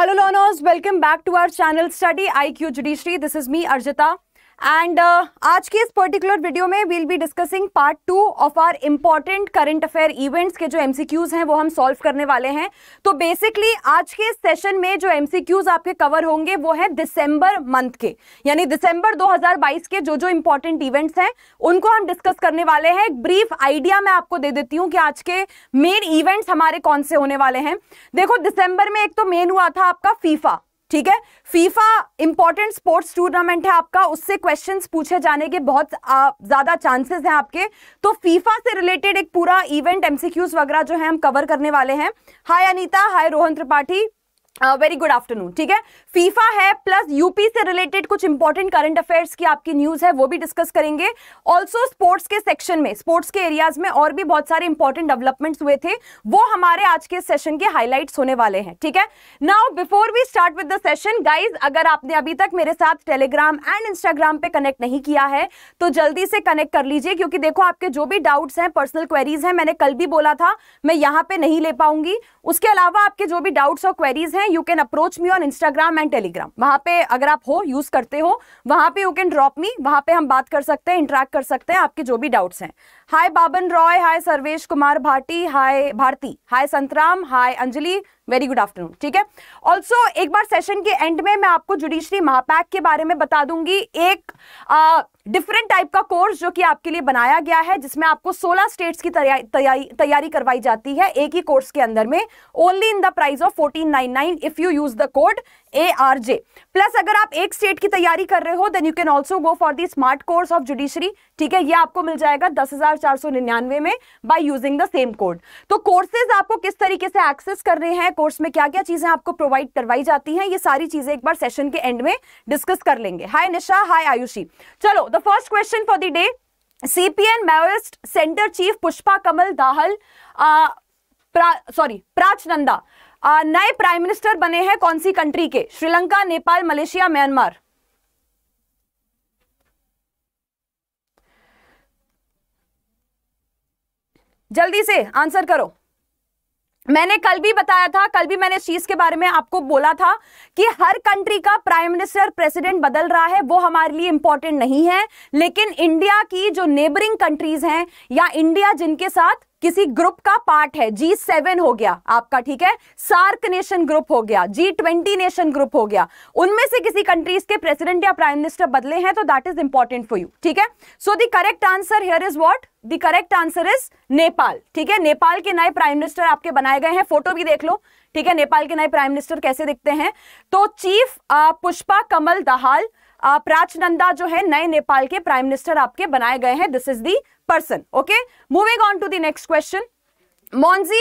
Hello learners, welcome back to our channel Study IQ Judiciary. This is me Arjita. And uh, आज के इस particular video में we'll be discussing part two of our important current affair events के जो MCQs हैं वो हम solve करने वाले हैं तो बेसिकली आज के इस सेशन में जो एमसीक्यूज आपके कवर होंगे वो है दिसंबर मंथ के यानी दिसंबर 2022 के जो जो इम्पॉर्टेंट इवेंट्स हैं उनको हम डिस्कस करने वाले हैं एक ब्रीफ आइडिया मैं आपको दे देती हूँ कि आज के मेन इवेंट्स हमारे कौन से होने वाले हैं देखो दिसंबर में एक तो मेन हुआ था आपका फीफा ठीक है फीफा इंपॉर्टेंट स्पोर्ट्स टूर्नामेंट है आपका उससे क्वेश्चंस पूछे जाने के बहुत ज़्यादा चांसेस हैं आपके तो फीफा से रिलेटेड एक पूरा इवेंट एमसीक्यूज वगैरह जो है हम कवर करने वाले हैं hi Anita hi Rohan Tripathi very good afternoon ठीक है फीफा है प्लस यूपी से रिलेटेड कुछ इंपॉर्टेंट करंट अफेयर्स की आपकी न्यूज है वो भी डिस्कस करेंगे ऑल्सो स्पोर्ट्स के सेक्शन में स्पोर्ट्स के एरियाज में और भी बहुत सारे इंपॉर्टेंट डेवलपमेंट्स हुए थे वो हमारे आज के सेशन के हाईलाइट होने वाले हैं ठीक है now before we start with the session guys अगर आपने अभी तक मेरे साथ टेलीग्राम एंड इंस्टाग्राम पे कनेक्ट नहीं किया है तो जल्दी से कनेक्ट कर लीजिए क्योंकि देखो आपके जो भी डाउट्स हैं पर्सनल क्वेरीज हैं मैंने कल भी बोला था मैं यहाँ पे नहीं ले पाऊंगी उसके अलावा आपके जो भी डाउट्स और क्वेरीज हैं है you can approach me on Instagram and Telegram वहां पे अगर आप हो यूज़ करते हो वहां पे यू कैन ड्रॉप मी वहां पे हम बात कर सकते हैं इंटरेक्ट कर सकते हैं आपके जो भी डाउट्स हैं hi Baban Roy hi Sarvesh Kumar Bhati hi Bharti hi Santram hi Anjali very good afternoon ठीक है ऑल्सो एक बार सेशन के एंड में मैं आपको जुडिशरी महापैक के बारे में बता दूंगी एक डिफरेंट टाइप का कोर्स जो कि आपके लिए बनाया गया है जिसमें आपको 16 स्टेट्स की तैयारी तैयारी करवाई जाती है एक ही कोर्स के अंदर में only in the price of 1499 if you use the code A R J plus अगर आप एक स्टेट की तैयारी कर रहे हो then you can also go for the smart course of judiciary ठीक है ये आपको मिल जाएगा दस हजार चार सौ निन्यानवे में by using the same code तो कोर्सेज आपको किस तरीके से एक्सेस कर रहे हैं कोर्स में क्या क्या चीजें आपको प्रोवाइड करवाई जाती हैं ये सारी चीजें एक बार सेशन के एंड में डिस्कस कर लेंगे हाय निशा हाय आयुषी चलो the first question for the day CPN Maoist centre chief Pushpa Kamal Dahal sorry प्रा, प्राच नंदा नए प्राइम मिनिस्टर बने हैं कौन सी कंट्री के श्रीलंका नेपाल मलेशिया म्यांमार जल्दी से आंसर करो मैंने कल भी बताया था कल भी मैंने इस चीज के बारे में आपको बोला था कि हर कंट्री का प्राइम मिनिस्टर प्रेसिडेंट बदल रहा है वो हमारे लिए इंपॉर्टेंट नहीं है लेकिन इंडिया की जो नेबरिंग कंट्रीज हैं या इंडिया जिनके साथ किसी ग्रुप का पार्ट है जी सेवन हो गया आपका ठीक है सार्क नेशन ग्रुप हो गया जी ट्वेंटी नेशन ग्रुप हो गया उनमें से किसी कंट्रीज के प्रेसिडेंट या प्राइम मिनिस्टर बदले हैं तो that is important for you ठीक है so the correct answer here is what the correct answer is Nepal ठीक है नेपाल के नए प्राइम मिनिस्टर आपके बनाए गए हैं फोटो भी देख लो ठीक है नेपाल के नए प्राइम मिनिस्टर कैसे दिखते हैं तो चीफ पुष्पा कमल दहाल प्राचनंदा जो है नए नेपाल के प्राइम मिनिस्टर आपके बनाए गए हैं this is the person okay moving on to the next question मोन्जी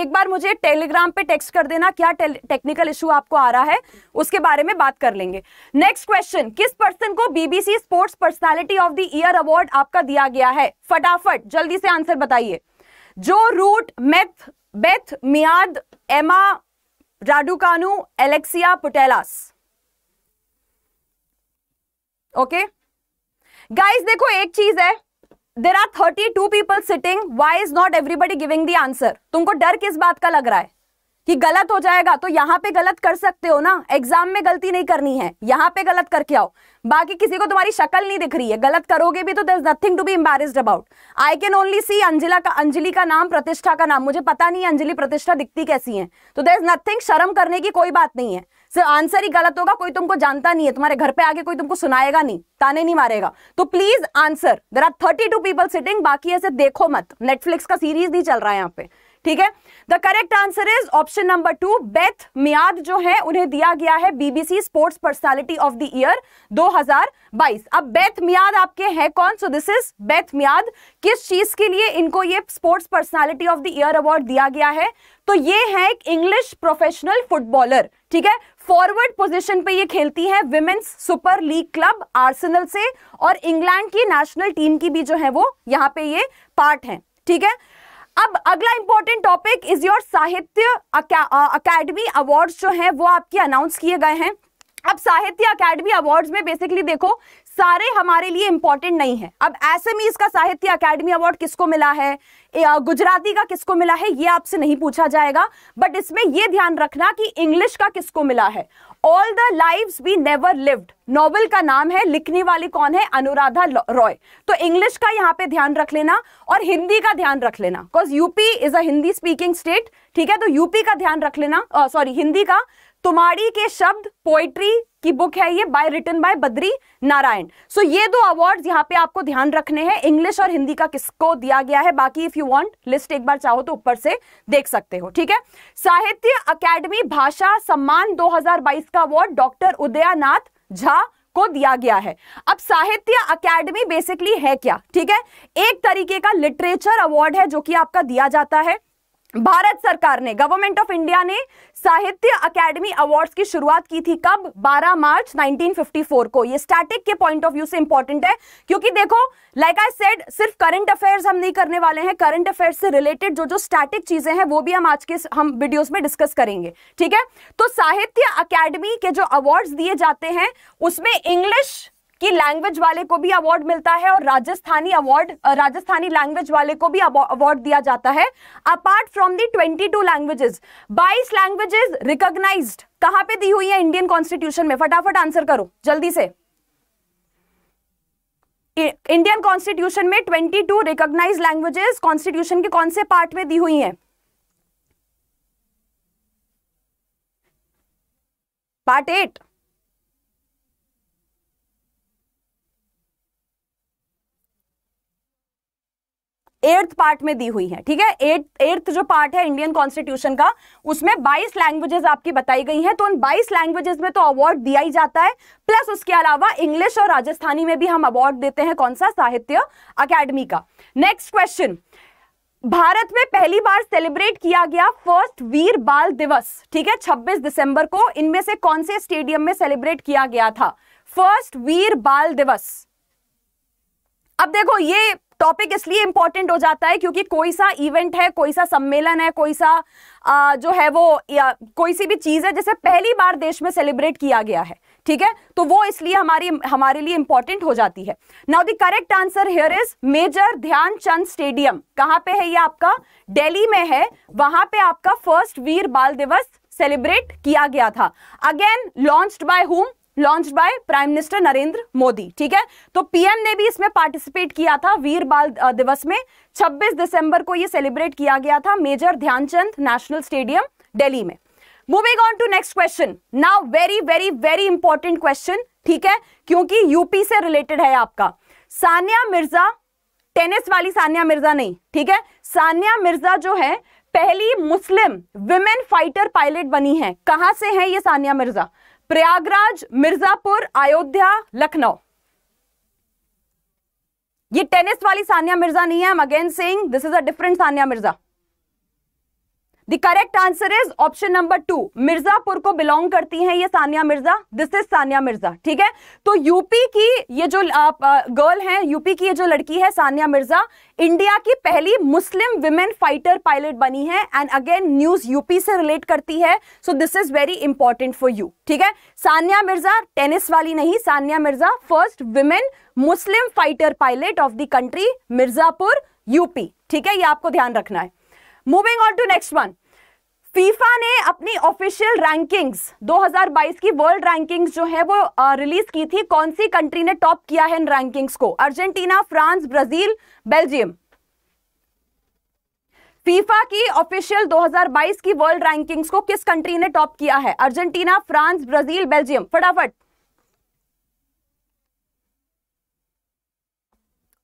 एक बार मुझे टेलीग्राम पे टेक्स्ट कर देना क्या टेक्निकल इशू आपको आ रहा है उसके बारे में बात कर लेंगे नेक्स्ट क्वेश्चन किस पर्सन को BBC sports personality of the year award आपका दिया गया है फटाफट जल्दी से आंसर बताइए जो root meth Beth Mead Emma Raducanu Alexia Putellas okay guys देखो एक चीज है there are thirty two people sitting why is not everybody giving the answer तुमको डर किस बात का लग रहा है कि गलत हो जाएगा तो यहाँ पे गलत कर सकते हो ना एग्जाम में गलती नहीं करनी है यहाँ पे गलत करके आओ बाकी किसी को तुम्हारी शक्ल नहीं दिख रही है गलत करोगे भी तो there is nothing to be embarrassed about I can only see Anjila का अंजलि का नाम प्रतिष्ठा का नाम मुझे पता नहीं अंजलि प्रतिष्ठा दिखती कैसी है तो देर इज नथिंग शर्म करने की कोई बात नहीं है सिर्फ आंसर ही गलत होगा कोई तुमको जानता नहीं है तुम्हारे घर पे आके कोई तुमको सुनाएगा नहीं ताने नहीं मारेगा तो please answer there are thirty two people sitting बाकी ऐसे देखो मत नेटफ्लिक्स का सीरीज नहीं चल रहा है यहाँ पे ठीक है the correct answer is option number two Beth Mead जो है उन्हें दिया गया है BBC sports personality of the year 2022 अब बेथ मियाद आपके हैं कौन so this is Beth Mead किस चीज के लिए इनको ये sports personality of the year award दिया गया है तो ये है एक इंग्लिश प्रोफेशनल फुटबॉलर ठीक है फॉरवर्ड पोजीशन पे ये खेलती है women's super league club Arsenal से और इंग्लैंड की नेशनल टीम की भी जो है वो यहाँ पे ये पार्ट है ठीक है अब अगला important topic is your Sahitya Akademi awards जो है वो आपके अनाउंस किए गए हैं अब साहित्य अकेडमी अवार्ड्स में बेसिकली देखो सारे हमारे लिए इंपॉर्टेंट नहीं है अब एस e इसका साहित्य अकेडमी अवार्ड किसको मिला है गुजराती का किसको मिला है ये आपसे नहीं पूछा जाएगा बट इसमें यह ध्यान रखना कि इंग्लिश का किसको मिला है all the lives we never lived novel का नाम है लिखने वाली कौन है अनुराधा रॉय तो इंग्लिश का यहाँ पे ध्यान रख लेना और हिंदी का ध्यान रख लेना because UP is a Hindi speaking state ठीक है तो यूपी का ध्यान रख लेना सॉरी हिंदी का तुम्हारी के शब्द पोइट्री की बुक है ये by written by Badri Narayan so so, ये दो अवार्ड्स यहाँ पे आपको ध्यान रखने हैं इंग्लिश और हिंदी का किसको दिया गया है बाकी इफ यू वांट लिस्ट एक बार चाहो तो ऊपर से देख सकते हो ठीक है साहित्य अकेडमी भाषा सम्मान 2022 का अवार्ड डॉक्टर उदयानाथ झा को दिया गया है अब साहित्य अकेडमी बेसिकली है क्या ठीक है एक तरीके का लिटरेचर अवार्ड है जो कि आपका दिया जाता है भारत सरकार ने गवर्नमेंट ऑफ इंडिया ने साहित्य अकेडमी अवार्ड्स की शुरुआत की थी कब 12 मार्च 1954 को ये स्टैटिक के पॉइंट ऑफ व्यू से इंपॉर्टेंट है क्योंकि देखो लाइक आई सेड सिर्फ करंट अफेयर्स हम नहीं करने वाले हैं करंट अफेयर्स से रिलेटेड जो जो स्टैटिक चीजें हैं वो भी हम आज के हम वीडियोज में डिस्कस करेंगे ठीक है तो साहित्य अकेडमी के जो अवार्ड्स दिए जाते हैं उसमें इंग्लिश कि लैंग्वेज वाले को भी अवार्ड मिलता है और राजस्थानी अवार्ड राजस्थानी लैंग्वेज वाले को भी अवार्ड दिया जाता है अपार्ट फ्रॉम दी 22 लैंग्वेजेस बाईस लैंग्वेजेस रिकॉग्नाइज कहां पे दी हुई है इंडियन कॉन्स्टिट्यूशन में फटाफट आंसर करो जल्दी से इंडियन कॉन्स्टिट्यूशन में twenty two recognise languages constitution के कौन से पार्ट में दी हुई है पार्ट एट एर्थ पार्ट में दी हुई है ठीक है एर्थ जो पार्ट है इंडियन कॉन्स्टिट्यूशन का उसमें 22 लैंग्वेजेस आपकी बताई गई हैं तो उन 22 लैंग्वेजेस में तो अवार्ड दिया ही जाता है प्लस उसके अलावा इंग्लिश और राजस्थानी में भी हम अवार्ड देते हैं कौन सा साहित्य अकेडमी का नेक्स्ट क्वेश्चन भारत में पहली बार सेलिब्रेट किया गया फर्स्ट वीर बाल दिवस ठीक है 26 दिसंबर को इनमें से कौन से स्टेडियम में सेलिब्रेट किया गया था फर्स्ट वीर बाल दिवस अब देखो ये टॉपिक इसलिए इंपॉर्टेंट हो जाता है क्योंकि कोई सा इवेंट है कोई सा सम्मेलन है कोई सा आ, जो है वो या कोई सी भी चीज़ है जिसे पहली बार देश में सेलिब्रेट किया गया है ठीक है तो वो इसलिए हमारी हमारे लिए इंपॉर्टेंट हो जाती है now the correct answer here is major Dhyanchand stadium कहां पे है ये आपका दिल्ली में है वहां पे आपका फर्स्ट वीर बाल दिवस सेलिब्रेट किया गया था again launched by whom launch by prime minister Narendra Modi ठीक है तो पीएम ने भी इसमें पार्टिसिपेट किया था वीर बाल दिवस में 26 दिसंबर को ये सेलिब्रेट किया गया था major Dhyanchand national stadium Delhi में moving on to next question now very very very important question ठीक है क्योंकि यूपी से रिलेटेड है आपका सानिया मिर्जा टेनिस वाली सानिया मिर्जा नहीं ठीक है सानिया मिर्जा जो है पहली मुस्लिम विमेन फाइटर पायलट बनी है कहां से है ये सानिया मिर्जा प्रयागराज मिर्जापुर अयोध्या लखनऊ ये टेनिस वाली सानिया मिर्जा नहीं है मगेन Singh again saying this is a different Sania Mirza the correct answer is option number two Mirzapur को बिलोंग करती हैं ये सानिया मिर्जा दिस इज सानिया मिर्जा ठीक है तो यूपी की ये जो गर्ल है यूपी की ये जो लड़की है सानिया मिर्जा इंडिया की पहली मुस्लिम विमेन फाइटर पायलट बनी है एंड अगेन न्यूज यूपी से रिलेट करती है so this is very important for you ठीक है सानिया मिर्जा टेनिस वाली नहीं Sania Mirza first women Muslim fighter pilot of the country Mirzapur UP ठीक है ये आपको ध्यान रखना है moving on to next one FIFA ने अपनी ऑफिशियल रैंकिंग्स 2022 की वर्ल्ड रैंकिंग्स जो है वो रिलीज की थी कौन सी कंट्री ने टॉप किया है इन रैंकिंग्स को Argentina France Brazil Belgium FIFA की ऑफिशियल 2022 की वर्ल्ड रैंकिंग्स को किस कंट्री ने टॉप किया है अर्जेंटीना फ्रांस ब्राजील बेल्जियम फटाफट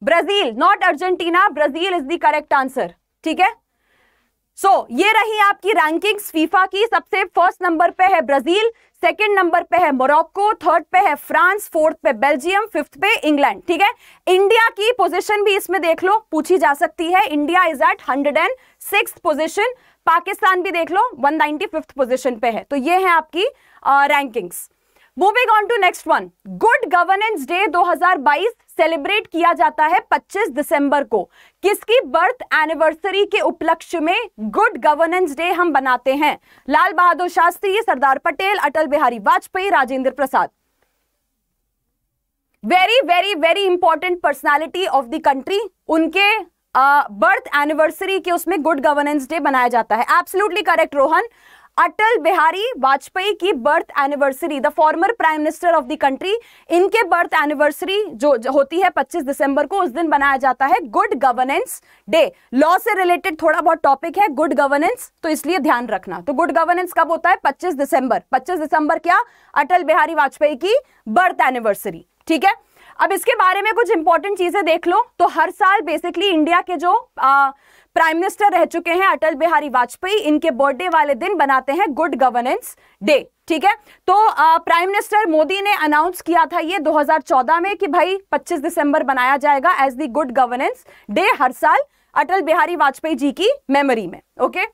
Brazil not Argentina Brazil is the correct answer ठीक है सो so, ये रही आपकी रैंकिंग्स फीफा की सबसे फर्स्ट नंबर पे है ब्राजील सेकेंड नंबर पे है मोरक्को थर्ड पे है फ्रांस फोर्थ पे बेल्जियम फिफ्थ पे इंग्लैंड ठीक है इंडिया की पोजीशन भी इसमें देख लो पूछी जा सकती है India is at hundred and six position Pakistan भी देख लो वन नाइनटी फिफ्थ पोजिशन पे है तो ये है आपकी rankings uh, moving on to next one good governance day 2022 celebrate किया जाता है 25 दिसंबर को किसकी बर्थ एनिवर्सरी के उपलक्ष्य में गुड गवर्नेंस डे हम बनाते हैं Lal Bahadur Shastri Sardar Patel Atal Bihari Vajpayee Rajendra Prasad very very very important personality of the country उनके बर्थ uh, एनिवर्सरी के उसमें गुड गवर्नेंस डे बनाया जाता है एब्सोल्युटली करेक्ट रोहन अटल बिहारी वाजपेयी की birth anniversary the former prime minister of the country इनके बर्थ एनिवर्सरी जो, होती है 25 दिसंबर को उस दिन बनाया जाता है गुड गवर्नेंस डे लॉ से रिलेटेड थोड़ा बहुत टॉपिक है गुड गवर्नेंस तो इसलिए ध्यान रखना तो गुड गवर्नेंस कब होता है 25 दिसंबर 25 दिसंबर क्या अटल बिहारी वाजपेयी की बर्थ एनिवर्सरी ठीक है अब इसके बारे में कुछ इंपॉर्टेंट चीजें देख लो तो हर साल बेसिकली इंडिया के जो आ, प्राइम मिनिस्टर रह चुके हैं अटल बिहारी वाजपेयी इनके बर्थडे वाले दिन बनाते हैं गुड गवर्नेंस डे ठीक है तो प्राइम मिनिस्टर मोदी ने अनाउंस किया था ये 2014 में कि भाई 25 दिसंबर बनाया जाएगा as the good governance day हर साल अटल बिहारी वाजपेयी जी की मेमोरी में okay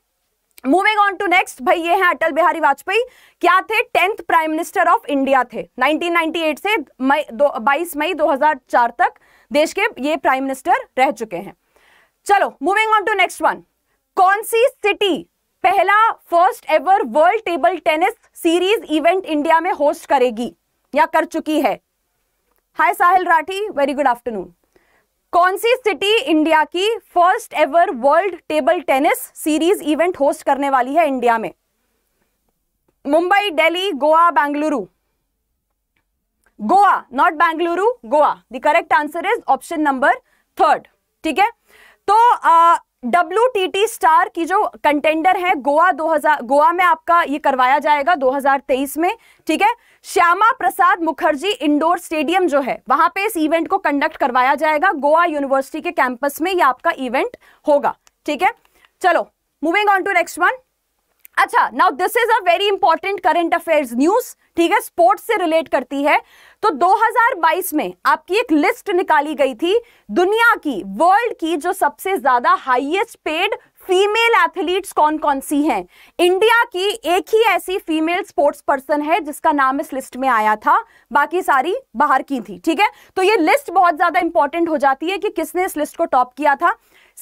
moving on to next भाई ये हैं अटल बिहारी वाजपेयी क्या थे tenth prime minister of India थे 1998 से मई दो मई 2004 तक देश के ये प्राइम मिनिस्टर रह चुके हैं चलो moving on to next one कौन सी सिटी पहला first ever world table tennis series event India में होस्ट करेगी या कर चुकी है hi Sahil Rathi very good afternoon कौन सी सिटी इंडिया की first ever world table tennis series event host करने वाली है इंडिया में Mumbai Delhi Goa Bengaluru Goa not Bengaluru Goa the correct answer is option number third ठीक है तो डब्ल्यू टी टी स्टार की जो कंटेंडर है गोवा 2000 गोवा में आपका ये करवाया जाएगा 2023 में ठीक है श्यामा प्रसाद मुखर्जी इंडोर स्टेडियम जो है वहां पे इस इवेंट को कंडक्ट करवाया जाएगा गोवा यूनिवर्सिटी के कैंपस में ये आपका इवेंट होगा ठीक है चलो moving on to next one अच्छा now this is a very important current affairs news ठीक है स्पोर्ट्स से रिलेट करती है तो 2022 में आपकी एक लिस्ट निकाली गई थी दुनिया की वर्ल्ड की जो सबसे ज्यादा हाईएस्ट पेड फीमेल एथलीट्स कौन कौन सी हैं इंडिया की एक ही ऐसी फीमेल स्पोर्ट्स पर्सन है जिसका नाम इस लिस्ट में आया था बाकी सारी बाहर की थी ठीक है तो ये लिस्ट बहुत ज्यादा इंपॉर्टेंट हो जाती है कि किसने इस लिस्ट को टॉप किया था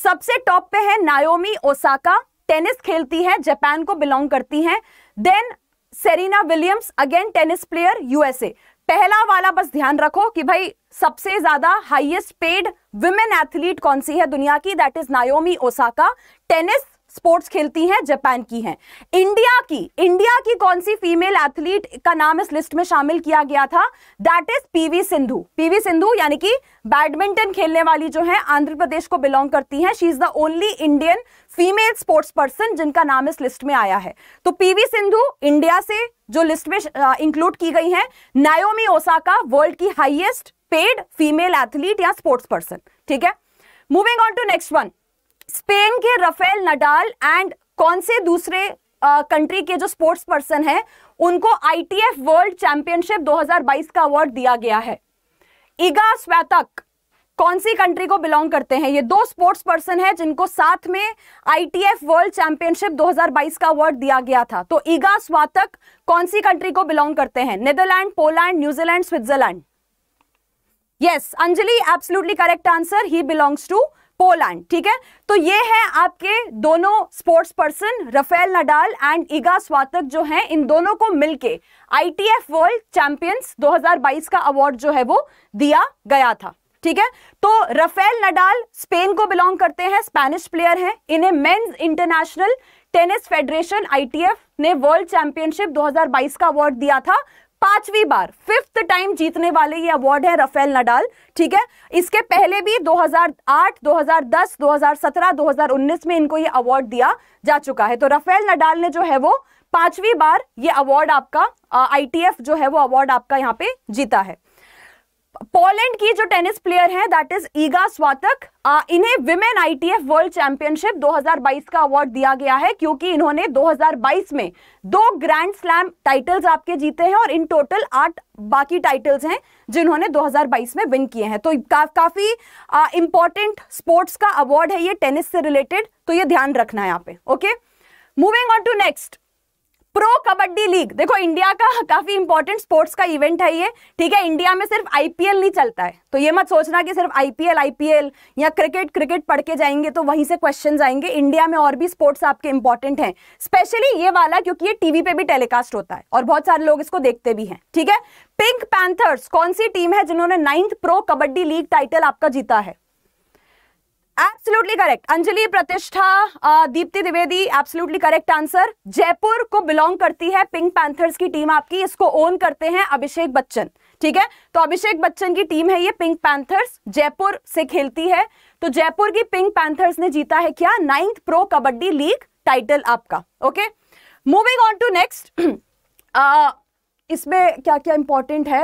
सबसे टॉप पे है नायोमी ओसाका टेनिस खेलती है जापान को बिलोंग करती हैं then Serena Williams again tennis player USA पहला वाला बस ध्यान रखो कि भाई सबसे ज्यादा हाईएस्ट पेड विमेन एथलीट कौन सी है दुनिया की that is Naomi Osaka tennis sports खेलती हैं जापान की हैं इंडिया की इंडिया की कौन सी फीमेल एथलीट का नाम इस लिस्ट में शामिल किया गया था that is PV Sindhu PV Sindhu यानी कि बैडमिंटन खेलने वाली जो है आंध्र प्रदेश को बिलोंग करती हैं she is the only Indian female sports person जिनका नाम इस लिस्ट में आया है तो पीवी सिंधु इंडिया से जो लिस्ट में इंक्लूड की गई है नायोमी ओसाका वर्ल्ड की हाइएस्ट पेड फीमेल एथलीट या स्पोर्ट्स पर्सन ठीक है moving on to next one Spain के रफेल नडाल एंड कौन से दूसरे कंट्री के जो स्पोर्ट्स पर्सन हैं उनको आईटीएफ वर्ल्ड चैंपियनशिप 2022 का अवार्ड दिया गया है इगा स्वैतक कौन सी कंट्री को बिलोंग करते हैं ये दो स्पोर्ट्स पर्सन है जिनको साथ में आईटीएफ वर्ल्ड चैंपियनशिप 2022 का अवार्ड दिया गया था तो ईगा स्वातक कौन सी कंट्री को बिलोंग करते हैं Netherland Poland New Zealand Switzerland yes Anjali absolutely correct answer he belongs to Poland ठीक है तो ये है आपके दोनों sports person Rafael Nadal and Iga Swiatek जो हैं इन दोनों को मिलके आईटीएफ वर्ल्ड चैंपियंस 2022 का अवार्ड जो है वो दिया गया था ठीक है तो रफेल नडाल स्पेन को बिलोंग करते हैं स्पेनिश प्लेयर हैं इन्हें men's international tennis federation ITF ने वर्ल्ड चैंपियनशिप 2022 का अवार्ड दिया था पांचवी बार फिफ्थ टाइम जीतने वाले ये अवार्ड है रफेल नडाल ठीक है इसके पहले भी 2008, 2010, 2017, 2019 में इनको ये अवार्ड दिया जा चुका है तो रफेल नडाल ने जो है वो पांचवी बार ये अवार्ड आपका आईटीएफ जो है वो अवार्ड आपका यहाँ पे जीता है पोलैंड की जो टेनिस प्लेयर हैं that is Iga Swiatek uh, इन्हें विमेन आईटीएफ वर्ल्ड चैंपियनशिप 2022 का अवार्ड दिया गया है क्योंकि इन्होंने 2022 में दो ग्रैंड स्लैम टाइटल्स आपके जीते हैं और इन टोटल आठ बाकी टाइटल्स हैं जिन्होंने 2022 में विन किए हैं तो का, काफी इंपॉर्टेंट स्पोर्ट्स का अवार्ड है ये टेनिस से रिलेटेड तो ये ध्यान रखना है यहाँ पे okay moving on to next pro kabaddi league देखो इंडिया का काफी इंपॉर्टेंट स्पोर्ट्स का इवेंट है ये ठीक है इंडिया में सिर्फ आईपीएल नहीं चलता है तो ये मत सोचना कि सिर्फ आईपीएल आईपीएल या क्रिकेट क्रिकेट पढ़ के जाएंगे तो वहीं से क्वेश्चन आएंगे इंडिया में और भी स्पोर्ट्स आपके इंपॉर्टेंट हैं स्पेशली ये वाला क्योंकि ये टीवी पे भी टेलीकास्ट होता है और बहुत सारे लोग इसको देखते भी हैं ठीक है पिंक पैंथर्स कौन सी टीम है जिन्होंने ninth pro kabaddi league title आपका जीता है absolutely correct Anjali Pratishtha Dipti Dwivedi absolutely correct answer Jaipur को बिलोंग करती है पिंक पैंथर्स की टीम आपकी इसको ओन करते हैं अभिषेक बच्चन ठीक है तो अभिषेक बच्चन की टीम है ये पिंक पैंथर्स जयपुर से खेलती है तो जयपुर की पिंक पैंथर्स ने जीता है क्या ninth pro kabaddi league title आपका okay moving on to next इसमें क्या क्या इंपॉर्टेंट है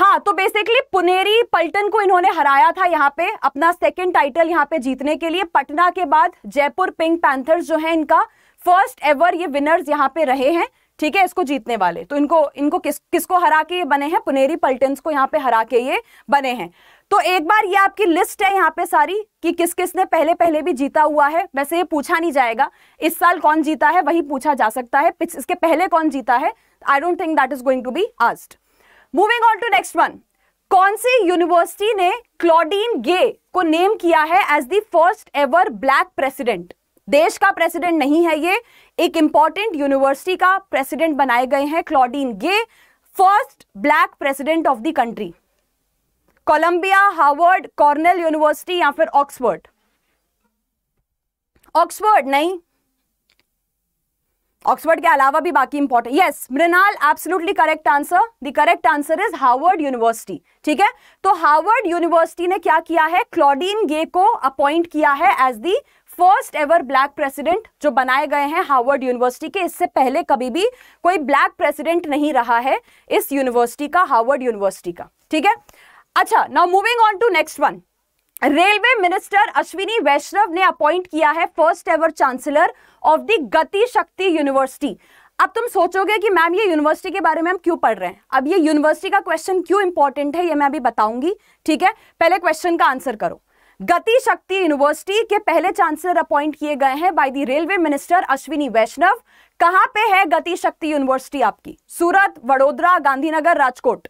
हाँ तो बेसिकली पुनेरी पल्टन को इन्होंने हराया था यहाँ पे अपना सेकंड टाइटल यहाँ पे जीतने के लिए पटना के बाद जयपुर पिंक पैंथर्स जो है इनका फर्स्ट एवर ये विनर्स यहाँ पे रहे हैं ठीक है इसको जीतने वाले तो इनको इनको किस किसको हरा के ये बने हैं पुनेरी पल्टन को यहाँ पे हरा के ये बने हैं तो एक बार ये आपकी लिस्ट है यहाँ पे सारी कि किस किस ने पहले पहले भी जीता हुआ है वैसे ये पूछा नहीं जाएगा इस साल कौन जीता है वही पूछा जा सकता है इसके पहले कौन जीता है I don't think that is going to be आस्ट moving on to next one कौन सी यूनिवर्सिटी ने क्लॉडीन गे को नेम किया है as the first ever black president देश का प्रेसिडेंट नहीं है ये एक इंपॉर्टेंट यूनिवर्सिटी का प्रेसिडेंट बनाए गए हैं Claudine Gay first black president of the country Columbia Harvard Cornell university या फिर ऑक्सफोर्ड ऑक्सफोर्ड नहीं ऑक्सफर्ड के अलावा भी बाकी important yes Mrinal absolutely correct answer the correct answer is Harvard university ठीक है तो हार्वर्ड यूनिवर्सिटी ने क्या किया है क्लॉडीन गे को अपॉइंट किया है as the first ever black president जो बनाए गए हैं हार्वर्ड यूनिवर्सिटी के इससे पहले कभी भी कोई ब्लैक प्रेसिडेंट नहीं रहा है इस यूनिवर्सिटी का हार्वर्ड यूनिवर्सिटी का ठीक है अच्छा now moving on to next one railway minister Ashwini Vaishnaw ने अपॉइंट किया है first ever chancellor of the Gati Shakti university अब तुम सोचोगे कि मैम ये यूनिवर्सिटी के बारे में हम क्यों पढ़ रहे हैं अब ये यूनिवर्सिटी का क्वेश्चन क्यों इंपॉर्टेंट है ये मैं अभी बताऊंगी ठीक है पहले क्वेश्चन का आंसर करो गति शक्ति यूनिवर्सिटी के पहले चांसलर अपॉइंट किए गए हैं by the railway minister Ashwini Vaishnaw कहां पे है गति शक्ति यूनिवर्सिटी आपकी सूरत वडोदरा गांधीनगर राजकोट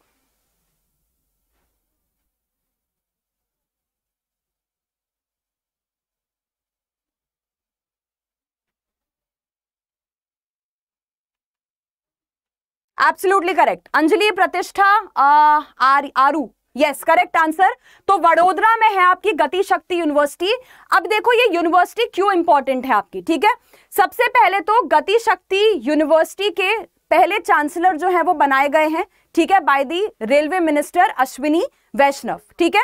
एब्सोल्युटली करेक्ट अंजलि प्रतिष्ठा आर आरू यस करेक्ट आंसर तो वडोदरा में है आपकी गति शक्ति यूनिवर्सिटी अब देखो ये यूनिवर्सिटी क्यों इंपॉर्टेंट है आपकी ठीक है सबसे पहले तो गति शक्ति यूनिवर्सिटी के पहले चांसलर जो है वो बनाए गए हैं ठीक है by the railway minister Ashwini Vaishnaw ठीक है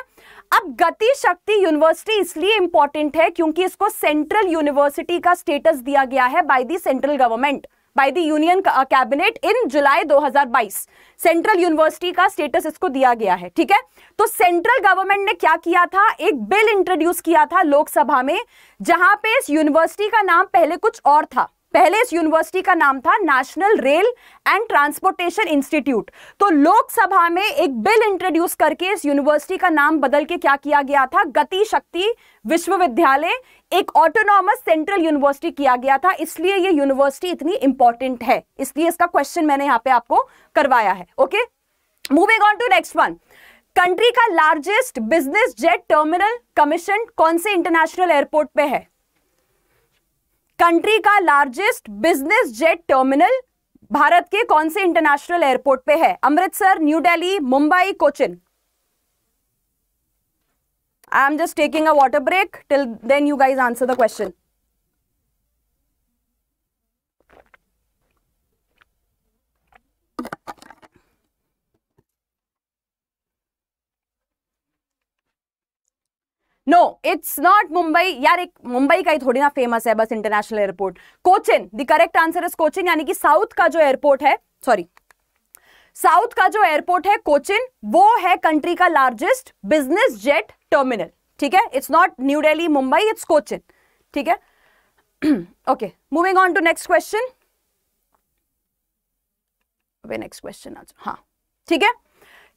अब गति शक्ति यूनिवर्सिटी इसलिए इंपॉर्टेंट है क्योंकि इसको सेंट्रल यूनिवर्सिटी का स्टेटस दिया गया है by the central government by the union cabinet in जुलाई 2022 सेंट्रल यूनिवर्सिटी का स्टेटस इसको दिया गया है ठीक है तो सेंट्रल गवर्नमेंट ने क्या किया था एक बिल इंट्रोड्यूस किया था लोकसभा में जहां पे इस यूनिवर्सिटी का नाम पहले कुछ और था पहले इस यूनिवर्सिटी का नाम था national rail and transportation institute तो लोकसभा में एक बिल इंट्रोड्यूस करके इस यूनिवर्सिटी का नाम बदल के क्या किया गया था गति शक्ति विश्वविद्यालय एक ऑटोनॉमस सेंट्रल यूनिवर्सिटी किया गया था इसलिए ये यूनिवर्सिटी इतनी इंपॉर्टेंट है इसलिए इसका क्वेश्चन मैंने यहां पर आपको करवाया है okay moving on to next one country का largest business jet terminal commission कौन से इंटरनेशनल एयरपोर्ट पे है कंट्री का largest business jet terminal Bharat के कौन से इंटरनेशनल एयरपोर्ट पे है Amritsar new Delhi Mumbai Cochin I am just taking a water break till then you guys answer the question no it's not Mumbai यार एक मुंबई का ही थोड़ी ना फेमस है बस international airport Cochin the correct answer is Cochin यानी कि साउथ का जो एयरपोर्ट है सॉरी साउथ का जो एयरपोर्ट है कोचिन वो है कंट्री का लार्जेस्ट बिजनेस जेट टर्मिनल ठीक है it's not new Delhi Mumbai it's Cochin ठीक है okay moving on to next question next question हाँ ठीक है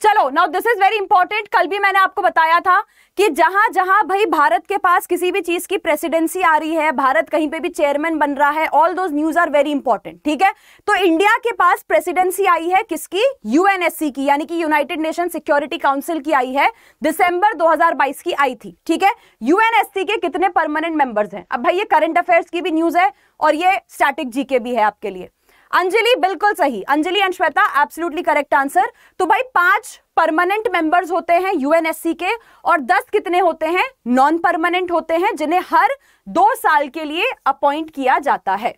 चलो now this is very important कल भी मैंने आपको बताया था कि जहां जहां भाई भारत के पास किसी भी चीज की प्रेसिडेंसी आ रही है भारत कहीं पे भी चेयरमैन बन रहा है all those news are very important ठीक है तो इंडिया के पास प्रेसिडेंसी आई है किसकी यूएनएससी की यानी कि यूनाइटेड नेशन सिक्योरिटी काउंसिल की आई है दिसंबर 2022 की आई थी ठीक है यूएनएससी के कितने परमानेंट मेंबर्स हैं अब भाई ये करंट अफेयर्स की भी न्यूज है और ये स्टैटिक जी के भी है आपके लिए अंजलि बिल्कुल सही Anjali and Shweta absolutely correct answer तो भाई पांच परमानेंट मेंबर्स होते हैं यूएनएससी के और दस कितने होते हैं नॉन परमानेंट होते हैं जिन्हें हर दो साल के लिए अपॉइंट किया जाता है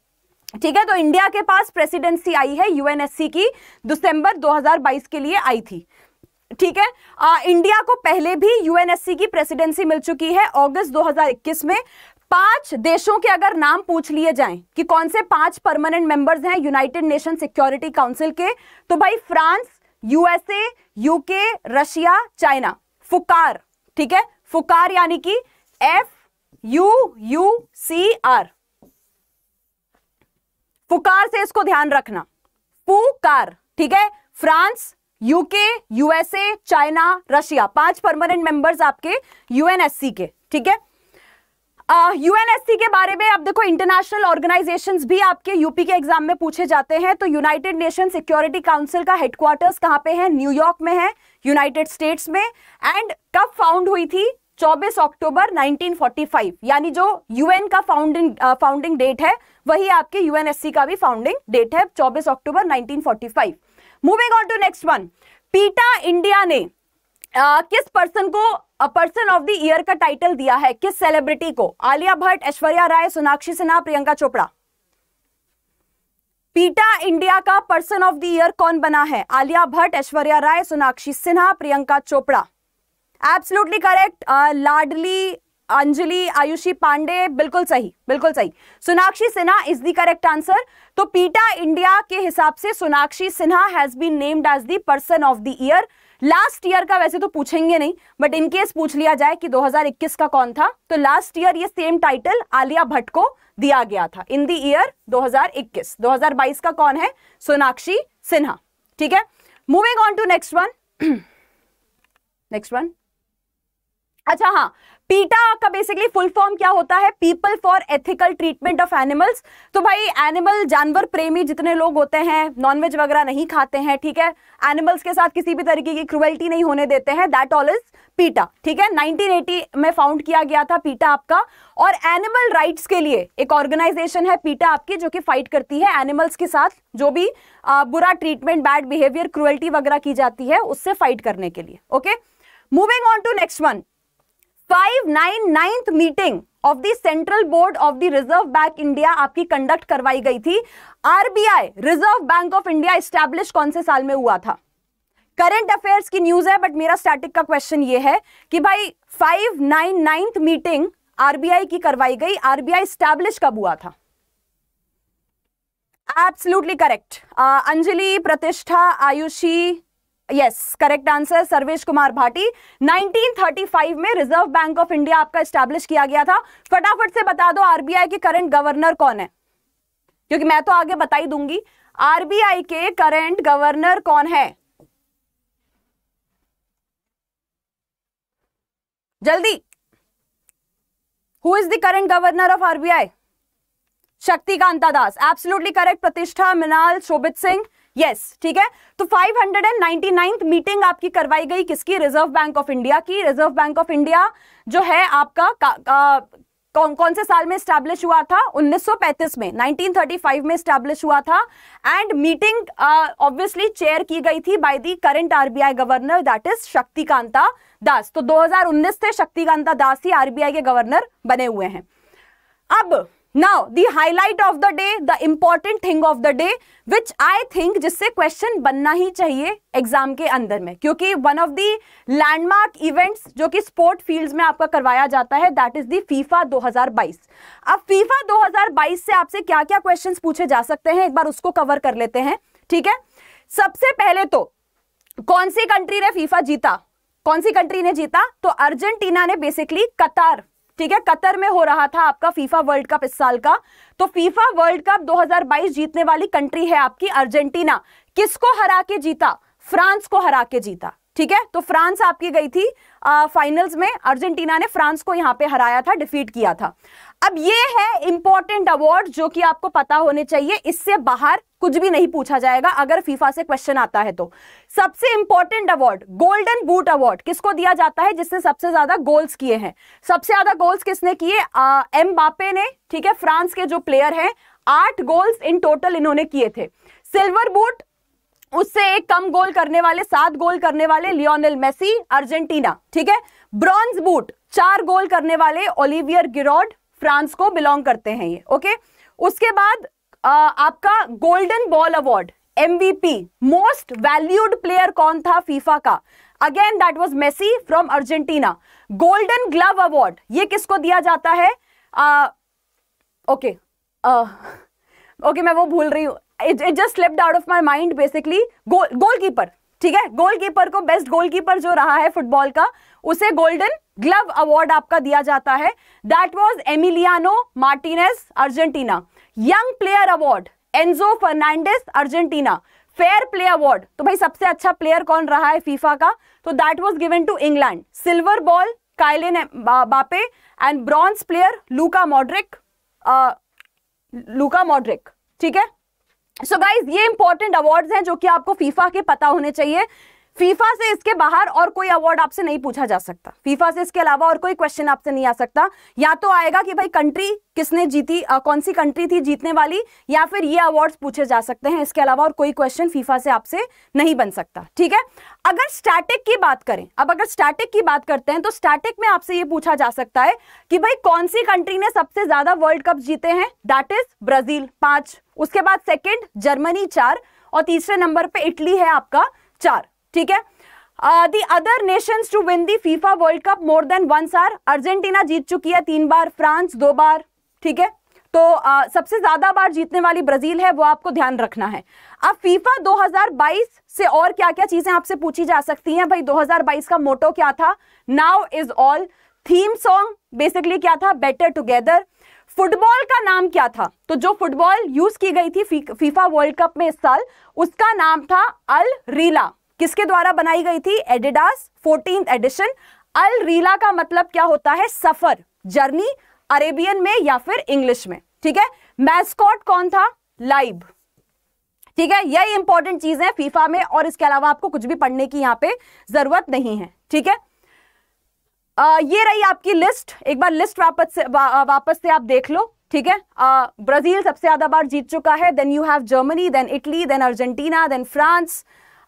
ठीक है तो इंडिया के पास प्रेसिडेंसी आई है यूएनएससी की दिसंबर 2022 के लिए आई थी ठीक है आ, इंडिया को पहले भी यूएनएससी की प्रेसिडेंसी मिल चुकी है अगस्त 2021 में पांच देशों के अगर नाम पूछ लिए जाएं कि कौन से पांच परमानेंट मेंबर्स हैं यूनाइटेड नेशन सिक्योरिटी काउंसिल के तो भाई France USA UK Russia China फुकार ठीक है फुकार यानी कि F U U C R फुकार से इसको ध्यान रखना फुकार ठीक है France UK USA China Russia पांच परमानेंट मेंबर्स आपके यूएनएससी के ठीक है यूएनएससी के बारे में अब देखो इंटरनेशनल ऑर्गेनाइजेशंस भी आपके यूपी के एग्जाम में पूछे जाते हैं तो यूनाइटेड नेशन सिक्योरिटी काउंसिल का हेडक्वार्टर्स कहाँ पे है न्यूयॉर्क में है यूनाइटेड स्टेट्स में एंड कब फाउंड हुई थी 24 अक्टूबर 1945 यानी जो यूएन का फाउंडिंग फाउंडिंग डेट है वही आपके यूएनएससी का भी फाउंडिंग डेट है चौबीस October nineteen moving on to next one PETA India ने आ, किस पर्सन को पर्सन ऑफ द ईयर का टाइटल दिया है किस सेलिब्रिटी को आलिया भट्ट ऐश्वर्या राय सोनाक्षी सिन्हा प्रियंका चोपड़ा पीटा इंडिया का पर्सन ऑफ द ईयर कौन बना है आलिया भट्ट ऐश्वर्या राय सोनाक्षी सिन्हा प्रियंका चोपड़ा एब्सोल्युटली करेक्ट लाडली अंजलि आयुषी पांडे बिल्कुल सही बिल्कुल सही Sonakshi Sinha is the correct answer तो पीटा इंडिया के हिसाब से Sonakshi Sinha has been named as the person of the year last year का वैसे तो पूछेंगे नहीं बट इनकेस पूछ लिया जाए कि 2021 का कौन था तो लास्ट ईयर ये सेम टाइटल आलिया भट्ट को दिया गया था इन दी ईयर 2021 2022 का कौन है सोनाक्षी सिन्हा ठीक है moving on to next one next one अच्छा हाँ पीटा का बेसिकली फुल फॉर्म क्या होता है people for ethical treatment of animals तो भाई एनिमल जानवर प्रेमी जितने लोग होते हैं नॉनवेज वगैरह नहीं खाते हैं ठीक है एनिमल्स के साथ किसी भी तरीके की क्रुअल्टी नहीं होने देते हैं दैट ऑल इज पीटा ठीक है 1980 में फाउंड किया गया था पीटा आपका और एनिमल राइट्स के लिए एक ऑर्गेनाइजेशन है पीटा आपकी जो कि फाइट करती है एनिमल्स के साथ जो भी आ, बुरा ट्रीटमेंट बैड बिहेवियर क्रुअल्टी वगैरह की जाती है उससे फाइट करने के लिए okay moving on to next one five nine ninth meeting of the central board of the reserve bank India आपकी कंडक्ट करवाई गई थी RBI reserve bank of India establish कौन से साल में हुआ था करंट अफेयर्स की न्यूज है बट मेरा स्टैटिक का क्वेश्चन ये है कि भाई five nine ninth meeting RBI की करवाई गई आरबीआई स्टैब्लिश कब हुआ था absolutely correct Anjali Pratishtha Ayushi yes correct answer Sarvesh Kumar Bhati 1935 में रिजर्व बैंक ऑफ इंडिया आपका स्टैब्लिश किया गया था फटाफट से बता दो आरबीआई के करंट गवर्नर कौन है क्योंकि मैं तो आगे बताई दूंगी आरबीआई के करंट गवर्नर कौन है जल्दी who is the current governor of RBI Shaktikanta Das absolutely correct Pratishtha Minal Shobhit Singh yes ठीक है तो 599th मीटिंग आपकी करवाई गई किसकी रिजर्व बैंक ऑफ इंडिया की रिजर्व बैंक ऑफ इंडिया जो है आपका का, का, कौन कौन से साल में स्टैब्लिश हुआ था 1935 में 1935 में स्टैब्लिश हुआ था एंड मीटिंग ऑब्वियसली चेयर की गई थी by the current RBI governor that is Shaktikanta Das तो 2019 से शक्तिकांता दास ही आरबीआई के गवर्नर बने हुए हैं अब now the highlight of the day the important thing of the day which I think जिससे क्वेश्चन बनना ही चाहिए एग्जाम के अंदर में क्योंकि one of the landmark events जो कि स्पोर्ट फील्ड्स में आपका करवाया जाता है दैट इज दी फीफा 2022 अब फीफा 2022 से आपसे क्या क्या क्वेश्चंस पूछे जा सकते हैं एक बार उसको कवर कर लेते हैं ठीक है सबसे पहले तो कौन सी कंट्री ने फीफा जीता कौन सी कंट्री ने जीता तो अर्जेंटीना ने बेसिकली कतार ठीक है कतर में हो रहा था आपका फीफा वर्ल्ड कप इस साल का तो फीफा वर्ल्ड कप 2022 जीतने वाली कंट्री है आपकी अर्जेंटीना किसको हरा के जीता फ्रांस को हरा के जीता ठीक है तो फ्रांस आपकी गई थी आ, फाइनल्स में अर्जेंटीना ने फ्रांस को यहां पे हराया था डिफीट किया था अब ये है इंपॉर्टेंट अवार्ड जो कि आपको पता होने चाहिए इससे बाहर कुछ भी नहीं पूछा जाएगा अगर फीफा से क्वेश्चन आता है तो सबसे important award golden boot award किसको दिया जाता है जिसने सबसे ज्यादा गोल्स किए हैं सबसे ज्यादा गोल्स किसने किए एम बापे ने ठीक है फ्रांस के जो प्लेयर हैं आठ गोल्स इन टोटल इन्होंने किए थे सिल्वर बूट उससे एक कम गोल करने वाले सात गोल करने वाले लियोनेल मेसी अर्जेंटीना ठीक है ब्रॉन्ज बूट चार गोल करने वाले ओलिवियर गिरोड फ्रांस को बिलोंग करते हैं ये ओके उसके बाद आ, आपका golden ball award MVP most valued player कौन था फीफा का again that was Messi from Argentina golden glove award ये किसको दिया जाता है ओके ओके मैं वो भूल रही हूं it just slipped out of my mind basically goal goalkeeper ठीक है गोलकीपर को बेस्ट गोलकीपर जो रहा है फुटबॉल का उसे गोल्डन ग्लव अवार्ड आपका दिया जाता है that was Emiliano Martinez Argentina young player award Enzo Fernandez Argentina fair play award तो भाई सबसे अच्छा प्लेयर कौन रहा है फीफा का तो that was given to England silver ball Kylian Mbappe and bronze player Luka Modric Luka Modric ठीक है सो so गाइज ये इंपॉर्टेंट अवार्ड्स हैं जो कि आपको फीफा के पता होने चाहिए फीफा से इसके बाहर और कोई अवार्ड आपसे नहीं पूछा जा सकता फीफा से इसके अलावा और कोई क्वेश्चन आपसे नहीं आ सकता या तो आएगा कि भाई कंट्री किसने जीती आ, कौन सी कंट्री थी जीतने वाली या फिर ये अवार्ड्स पूछे जा सकते हैं इसके अलावा और कोई क्वेश्चन फीफा से आपसे नहीं बन सकता ठीक है अगर स्टैटिक की बात करें अब अगर स्टैटिक की बात करते हैं तो स्टैटिक में आपसे ये पूछा जा सकता है कि भाई कौन सी कंट्री ने सबसे ज्यादा वर्ल्ड कप जीते हैं दैट इज ब्राजील पांच उसके बाद सेकेंड जर्मनी चार और तीसरे नंबर पर इटली है आपका चार ठीक है the other nations to win the FIFA world Cup more than one are Argentina जीत चुकी है तीन बार फ्रांस दो बार ठीक है तो आ, uh, सबसे ज्यादा बार जीतने वाली ब्राजील है वो आपको ध्यान रखना है अब फीफा 2022 से और क्या क्या चीजें आपसे पूछी जा सकती हैं भाई 2022 का मोटो क्या था now is all theme song basically क्या था बेटर टुगेदर फुटबॉल का नाम क्या था तो जो फुटबॉल यूज की गई थी फीफा वर्ल्ड कप में इस साल उसका नाम था अल रीला किसके द्वारा बनाई गई थी Adidas fourteen edition Al Rihla का मतलब क्या होता है सफर जर्नी अरेबियन में या फिर इंग्लिश में ठीक है मैस्कॉट कौन था लाइब ठीक है यही इंपॉर्टेंट चीज है फीफा में और इसके अलावा आपको कुछ भी पढ़ने की यहां पे जरूरत नहीं है ठीक है आ, ये रही आपकी लिस्ट एक बार लिस्ट वापस से वा, वापस से आप देख लो ठीक है ब्राजील सबसे ज्यादा बार जीत चुका है then you have Germany then Italy then Argentina then France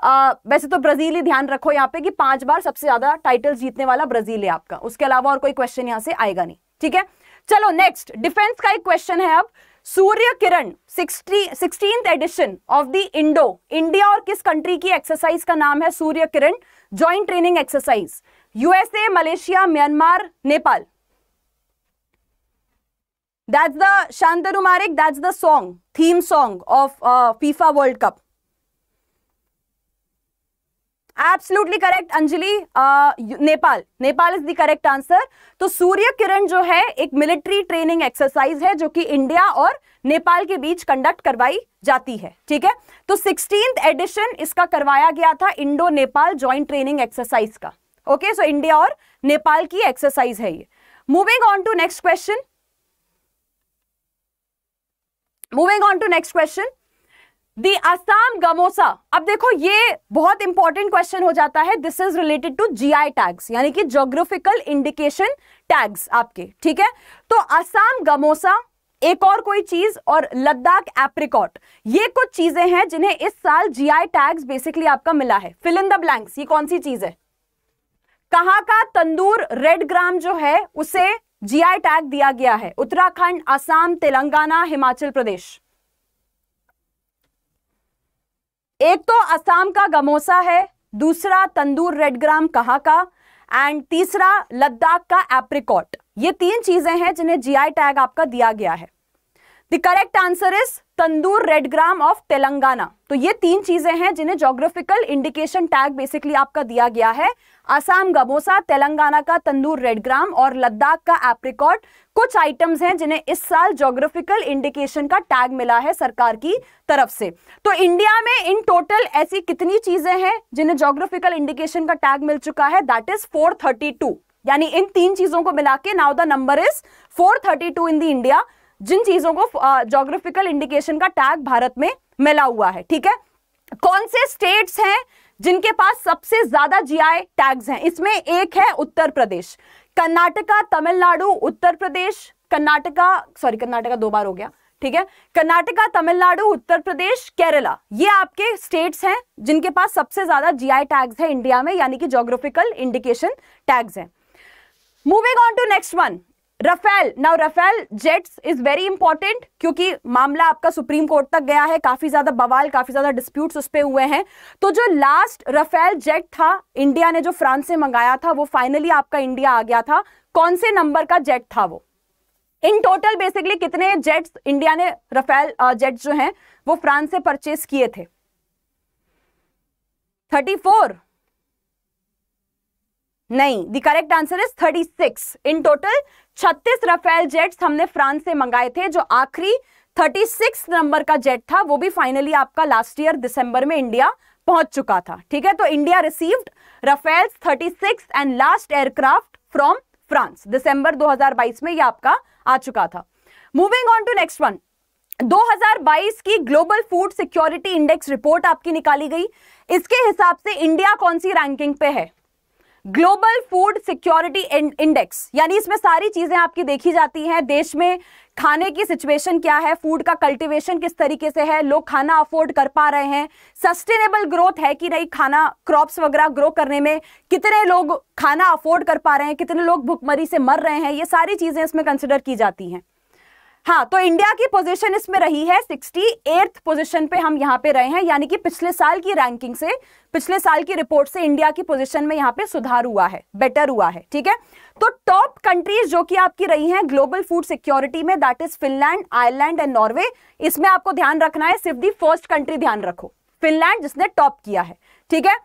आ, वैसे तो ब्राजील ही ध्यान रखो यहाँ पे कि पांच बार सबसे ज्यादा टाइटल जीतने वाला ब्राजील है आपका उसके अलावा और कोई क्वेश्चन यहाँ से आएगा नहीं ठीक है चलो नेक्स्ट डिफेंस का एक क्वेश्चन है अब Surya Kiran sixteen edition of the Indo India और किस कंट्री की एक्सरसाइज का नाम है Surya Kiran joint training exercise USA Malaysia Myanmar Nepal That's the Shantanu Marik, that's the song, theme song of uh, FIFA World Cup. Absolutely correct Anjali Nepal Nepal is the correct answer तो सूर्य किरण जो है एक मिलिट्री ट्रेनिंग एक्सरसाइज है जो कि इंडिया और नेपाल के बीच कंडक्ट करवाई जाती है ठीक है तो सिक्सटीन एडिशन इसका करवाया गया था Indo Nepal joint training exercise का okay okay, so so India और नेपाल की एक्सरसाइज है ये moving on to next question moving on to next question the Assam gamosa अब देखो ये बहुत इंपॉर्टेंट क्वेश्चन हो जाता है this is related to G I tags यानी कि जोग्राफिकल इंडिकेशन टैग्स आपके ठीक है तो आसाम गमोसा एक और कोई चीज और लद्दाख एप्रिकॉट ये कुछ चीजें हैं जिन्हें इस साल जीआई टैग्स बेसिकली आपका मिला है फिल इन द ब्लैंक्स ये कौन सी चीज है कहा का तंदूर रेड ग्राम जो है उसे जीआई टैग दिया गया है उत्तराखंड असम तेलंगाना हिमाचल प्रदेश एक तो असम का गमोसा है दूसरा तंदूर रेडग्राम कहा का एंड तीसरा लद्दाख का एप्रिकॉट ये तीन चीजें हैं जिन्हें जीआई टैग आपका दिया गया है the correct answer is Tandur red gram of Telangana तो ये तीन चीजें हैं जिन्हें जोग्राफिकल इंडिकेशन टैग बेसिकली आपका दिया गया है आसाम गमोसा तेलंगाना का तंदूर रेड ग्राम और लद्दाख का एप्रिकॉट कुछ आइटम्स हैं जिन्हें इस साल जोग्राफिकल इंडिकेशन का टैग मिला है सरकार की तरफ से तो इंडिया में इन टोटल ऐसी कितनी चीजें हैं जिन्हें जोग्राफिकल इंडिकेशन का टैग मिल चुका है दैट इज 432 यानी इन तीन चीजों को मिला के now the number is 432 in the India जिन चीजों को जोग्राफिकल इंडिकेशन का टैग भारत में मिला हुआ है ठीक है कौन से स्टेट्स हैं जिनके पास सबसे ज्यादा जीआई टैग्स हैं इसमें एक है उत्तर प्रदेश कर्नाटका तमिलनाडु उत्तर प्रदेश कर्नाटका सॉरी कर्नाटका दो बार हो गया ठीक है कर्नाटका तमिलनाडु उत्तर प्रदेश केरला ये आपके स्टेट्स हैं जिनके पास सबसे ज्यादा जीआई टैग्स है इंडिया में यानी कि जोग्राफिकल इंडिकेशन टैग्स हैं moving on to next one Rafale now Rafale jets is very important क्योंकि मामला आपका सुप्रीम कोर्ट तक गया है काफी ज्यादा बवाल काफी ज्यादा डिस्प्यूट्स उस पर हुए हैं तो जो लास्ट रफेल जेट था इंडिया ने जो फ्रांस से मंगाया था वो फाइनली आपका इंडिया आ गया था कौन से नंबर का जेट था वो इन टोटल बेसिकली कितने जेट्स इंडिया ने रफेल जेट जो हैं वो फ्रांस से परचेस किए थे थर्टी फोर नहीं the correct answer is thirty six in total छत्तीस रफेल जेट्स हमने फ्रांस से मंगाए थे जो आखिरी थर्टी सिक्स नंबर का जेट था वो भी फाइनली आपका लास्ट ईयर दिसंबर में इंडिया पहुंच चुका था ठीक है तो India received Rafale thirty six and last aircraft from France December 2022 में ये आपका आ चुका था moving on to next one 2022 की global food security index report आपकी निकाली गई इसके हिसाब से इंडिया कौन सी रैंकिंग पे है ग्लोबल फूड सिक्योरिटी इंडेक्स यानी इसमें सारी चीज़ें आपकी देखी जाती हैं देश में खाने की सिचुएशन क्या है फूड का कल्टीवेशन किस तरीके से है लोग खाना अफोर्ड कर पा रहे हैं सस्टेनेबल ग्रोथ है कि नहीं खाना क्रॉप्स वगैरह ग्रो करने में कितने लोग खाना अफोर्ड कर पा रहे हैं कितने लोग भुखमरी से मर रहे हैं ये सारी चीज़ें इसमें कंसिडर की जाती हैं हाँ तो इंडिया की पोजीशन इसमें रही है सिक्सटी एट्थ पोजिशन पे हम यहाँ पे रहे हैं यानी कि पिछले साल की रैंकिंग से पिछले साल की रिपोर्ट से इंडिया की पोजीशन में यहाँ पे सुधार हुआ है बेटर हुआ है ठीक है तो टॉप कंट्रीज जो कि आपकी रही हैं ग्लोबल फूड सिक्योरिटी में that is Finland Ireland and Norway इसमें आपको ध्यान रखना है सिर्फ दी फर्स्ट कंट्री ध्यान रखो फिनलैंड जिसने टॉप किया है ठीक है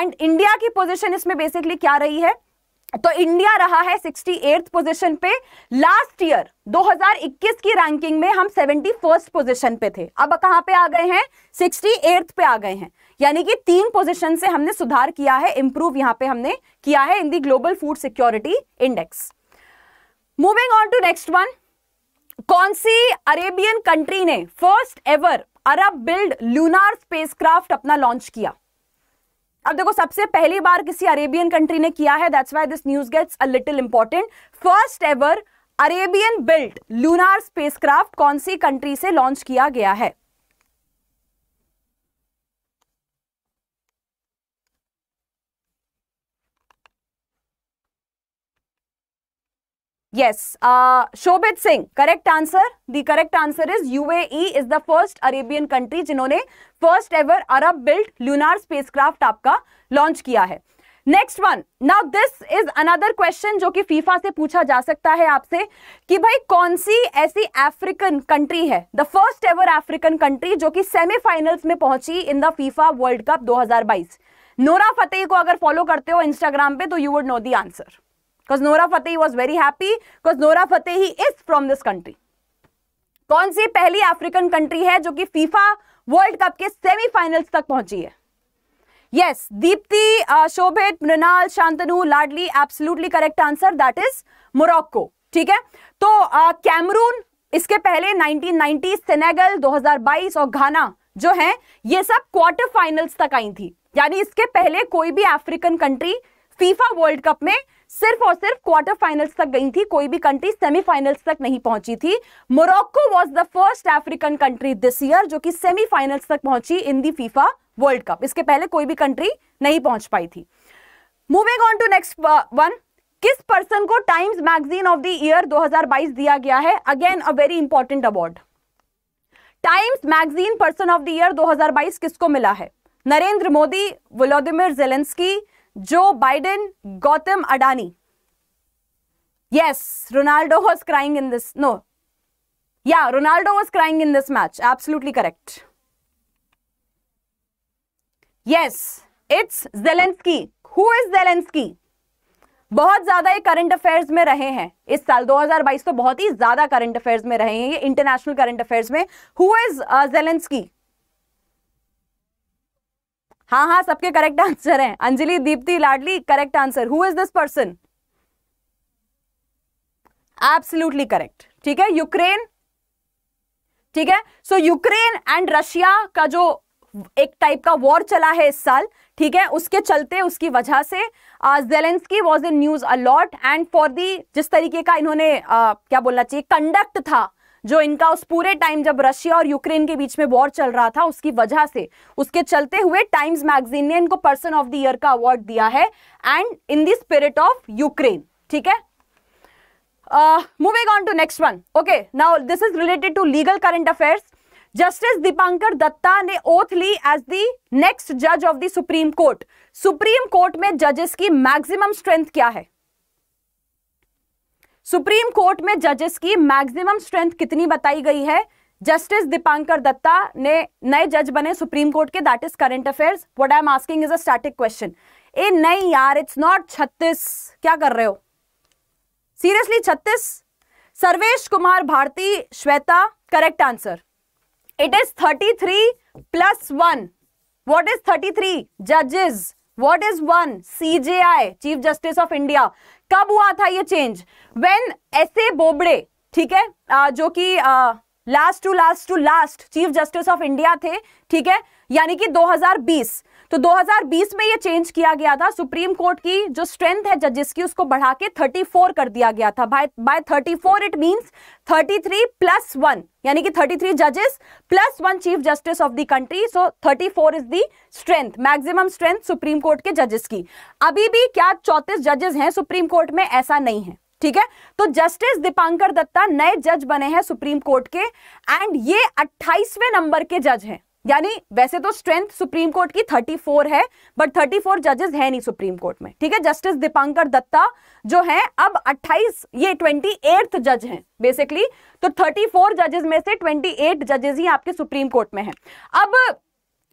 एंड इंडिया की पोजिशन इसमें बेसिकली क्या रही है तो इंडिया रहा है सिक्सटी एट्थ पोजिशन पे लास्ट ईयर 2021 की रैंकिंग में हम सेवेंटी फर्स्ट पोजिशन पे थे अब कहां पे आ गए हैं सिक्सटी पे आ गए हैं यानी कि तीन पोजिशन से हमने सुधार किया है इंप्रूव यहां पे हमने किया है in the global food security index moving on to next one कौन सी अरेबियन कंट्री ने first ever Arab build lunar spacecraft अपना लॉन्च किया अब देखो सबसे पहली बार किसी अरेबियन कंट्री ने किया है that's why this news gets a little important first ever Arabian built lunar spacecraft कौन सी कंट्री से लॉन्च किया गया है Yes, uh, Shobit Singh, correct answer. The correct answer is UAE is the first Arabian country जिन्होंने first ever Arab built lunar spacecraft आपका launch किया है next one now this is another question जो कि FIFA से पूछा जा सकता है आपसे कि भाई कौन सी ऐसी अफ्रीकन कंट्री है the first ever African country जो कि सेमीफाइनल्स में पहुंची in the FIFA world Cup 2022 Nora Fatehi को अगर फॉलो करते हो इंस्टाग्राम पे तो you would know the answer because Nora Fatehi was very happy because Nora Fatehi is from this country. कौन सी पहली अफ्रीकन कंट्री है जो कि फीफा वर्ल्ड कप के सेमीफाइनल्स तक पहुंची है yes Deepti Shobhit Mrinal Shantanu Ladli absolutely correct answer that is Morocco ठीक है तो कैमरून uh, इसके पहले 1990 सेनेगल 2022 और घाना जो है ये सब क्वार्टर फाइनल्स तक आई थी यानी इसके पहले कोई भी African country FIFA world Cup में सिर्फ और सिर्फ क्वार्टर फाइनल्स तक गई थी कोई भी कंट्री सेमीफाइनल्स तक नहीं पहुंची थी Morocco was the first African country this year जो कि सेमीफाइनल्स तक पहुंची in the FIFA world cup इसके पहले कोई भी कंट्री नहीं पहुंच पाई थी moving on to next one किस पर्सन को Times magazine of the year 2022 दिया गया है again a very important award Times magazine person of the year 2022 किसको मिला है Narendra Modi Vladimir Zelensky Joe Biden Gautam Adani yes Ronaldo was crying in this no या Ronaldo was crying in this match absolutely correct yes it's Zelensky who is Zelensky बहुत ज्यादा ये current affairs में रहे हैं इस साल 2022 तो बहुत ही ज्यादा करंट अफेयर्स में रहे हैं ये इंटरनेशनल करंट अफेयर्स में हु इज जेलेंसकी हाँ हाँ सबके करेक्ट आंसर हैं Anjali Dipti Ladli correct answer who is this person absolutely correct ठीक है यूक्रेन ठीक है सो यूक्रेन एंड रशिया का जो एक टाइप का वॉर चला है इस साल ठीक है उसके चलते उसकी वजह से Zelensky was in news a lot and for the जिस तरीके का इन्होंने uh, क्या बोलना चाहिए कंडक्ट था जो इनका उस पूरे टाइम जब रशिया और यूक्रेन के बीच में वॉर चल रहा था उसकी वजह से उसके चलते हुए टाइम्स मैगजीन ने इनको पर्सन ऑफ द ईयर का अवार्ड दिया है and in the spirit of Ukraine ठीक है moving on to next one okay now this is related to legal current affairs justice Dipankar Datta ने ओथ ली एज दी नेक्स्ट जज of the supreme court supreme court में जजेस की maximum strength क्या है सुप्रीम कोर्ट में जजेस की मैक्सिमम स्ट्रेंथ कितनी बताई गई है जस्टिस दीपांकर दत्ता ने नए जज बने सुप्रीम कोर्ट के that is current affairs what I am asking is a static question ए नहीं यार इट्स नॉट छत्तीस क्या कर रहे हो सीरियसली छत्तीस Sarvesh Kumar Bharti Shweta correct answer it is thirty three plus one what is thirty three जजेस what is one I chief justice of India कब हुआ था ये change when S A Bobde ठीक है जो कि last to last to last chief justice of India थे ठीक है यानी कि 2020 तो 2020 में ये चेंज किया गया था सुप्रीम कोर्ट की जो स्ट्रेंथ है जजेस की उसको बढ़ा के 34 कर दिया गया था by by 34 it means 33 plus one यानी कि 33 जजेस plus one chief justice of the country so 34 is the strength maximum strength supreme court के जजेस की अभी भी क्या चौतीस जजेस हैं सुप्रीम कोर्ट में ऐसा नहीं है ठीक है तो जस्टिस दीपांकर दत्ता नए जज बने हैं सुप्रीम कोर्ट के एंड ये 28वें नंबर के जज हैं यानी वैसे तो स्ट्रेंथ सुप्रीम कोर्ट की 34 है बट 34 जजेस है नहीं सुप्रीम कोर्ट में ठीक है जस्टिस दीपांकर दत्ता जो है अब 28 ये 28 जज हैं बेसिकली तो 34 जजेस में से 28 जजेस ही आपके सुप्रीम कोर्ट में हैं अब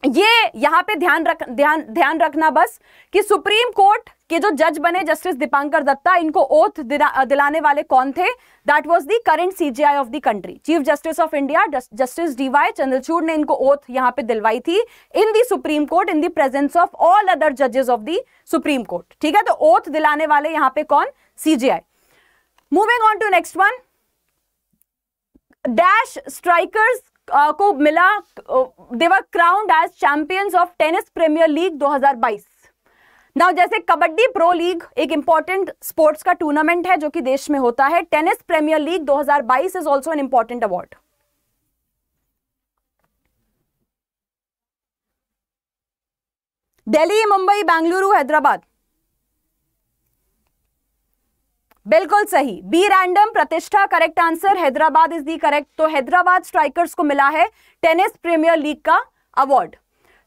ये यहां पे ध्यान रख ध्यान ध्यान रखना बस कि सुप्रीम कोर्ट के जो जज बने जस्टिस दीपांकर दत्ता इनको ओथ दिलाने वाले कौन थे that was the current CJI of the country chief justice of India justice DY Chandrachud ने इनको ओथ यहां पे दिलवाई थी in the supreme court in the presence of all other जजेस ऑफ द सुप्रीम कोर्ट ठीक है तो ओथ दिलाने वाले यहां पर कौन CJI moving on to next one dash strikers को मिला they were crowned as champions of tennis premier league 2022 now जैसे कबड्डी प्रो लीग एक इंपॉर्टेंट स्पोर्ट्स का टूर्नामेंट है जो कि देश में होता है tennis premier league 2022 is also an important award Delhi Mumbai Bengaluru Hyderabad बिल्कुल सही B random Pratishtha correct answer Hyderabad is the correct तो हैदराबाद स्ट्राइकर्स को मिला है टेनिस प्रीमियर लीग का अवार्ड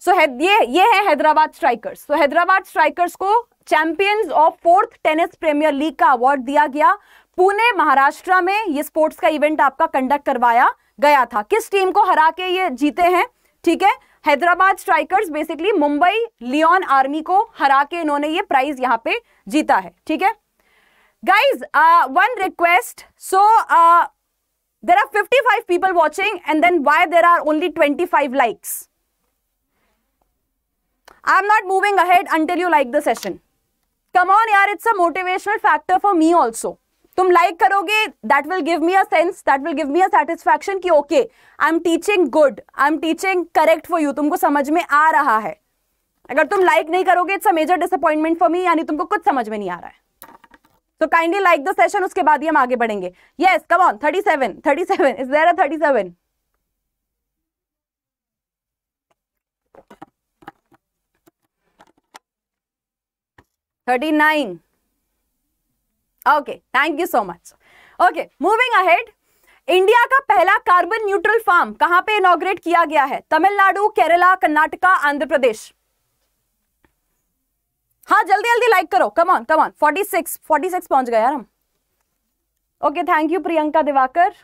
सो so, ये ये है हैदराबाद स्ट्राइकर्स तो so, हैदराबाद स्ट्राइकर्स को champions of fourth tennis premier league का अवार्ड दिया गया पुणे महाराष्ट्र में ये स्पोर्ट्स का इवेंट आपका कंडक्ट करवाया गया था किस टीम को हरा के ये जीते हैं ठीक है Hyderabad strikers basically Mumbai Leon army को हरा के इन्होंने ये प्राइज यहाँ पे जीता है ठीक है guys uh, one request so uh, there are 55 people watching and then why there are only 25 likes i'm not moving ahead until you like the session come on yaar it's a motivational factor for me also तुम like करोगे that will give me a sense that will give me a satisfaction कि okay I am teaching good I am teaching correct for you तुमको समझ में आ रहा है अगर तुम लाइक like नहीं करोगे it's a major disappointment for me यानी तुमको कुछ समझ में नहीं आ रहा है तो काइंडली लाइक द सेशन उसके बाद ही हम आगे बढ़ेंगे yes come on thirty seven thirty seven is there a thirty seven thirty nine okay thank you so much okay moving ahead India का पहला कार्बन न्यूट्रल फार्म कहां पे इनोग्रेट किया गया है तमिलनाडु केरला कर्नाटका आंध्र प्रदेश हाँ जल्दी जल्दी लाइक करो come on come on forty six forty six पहुंच गए यार हम okay thank you Priyanka Diwakar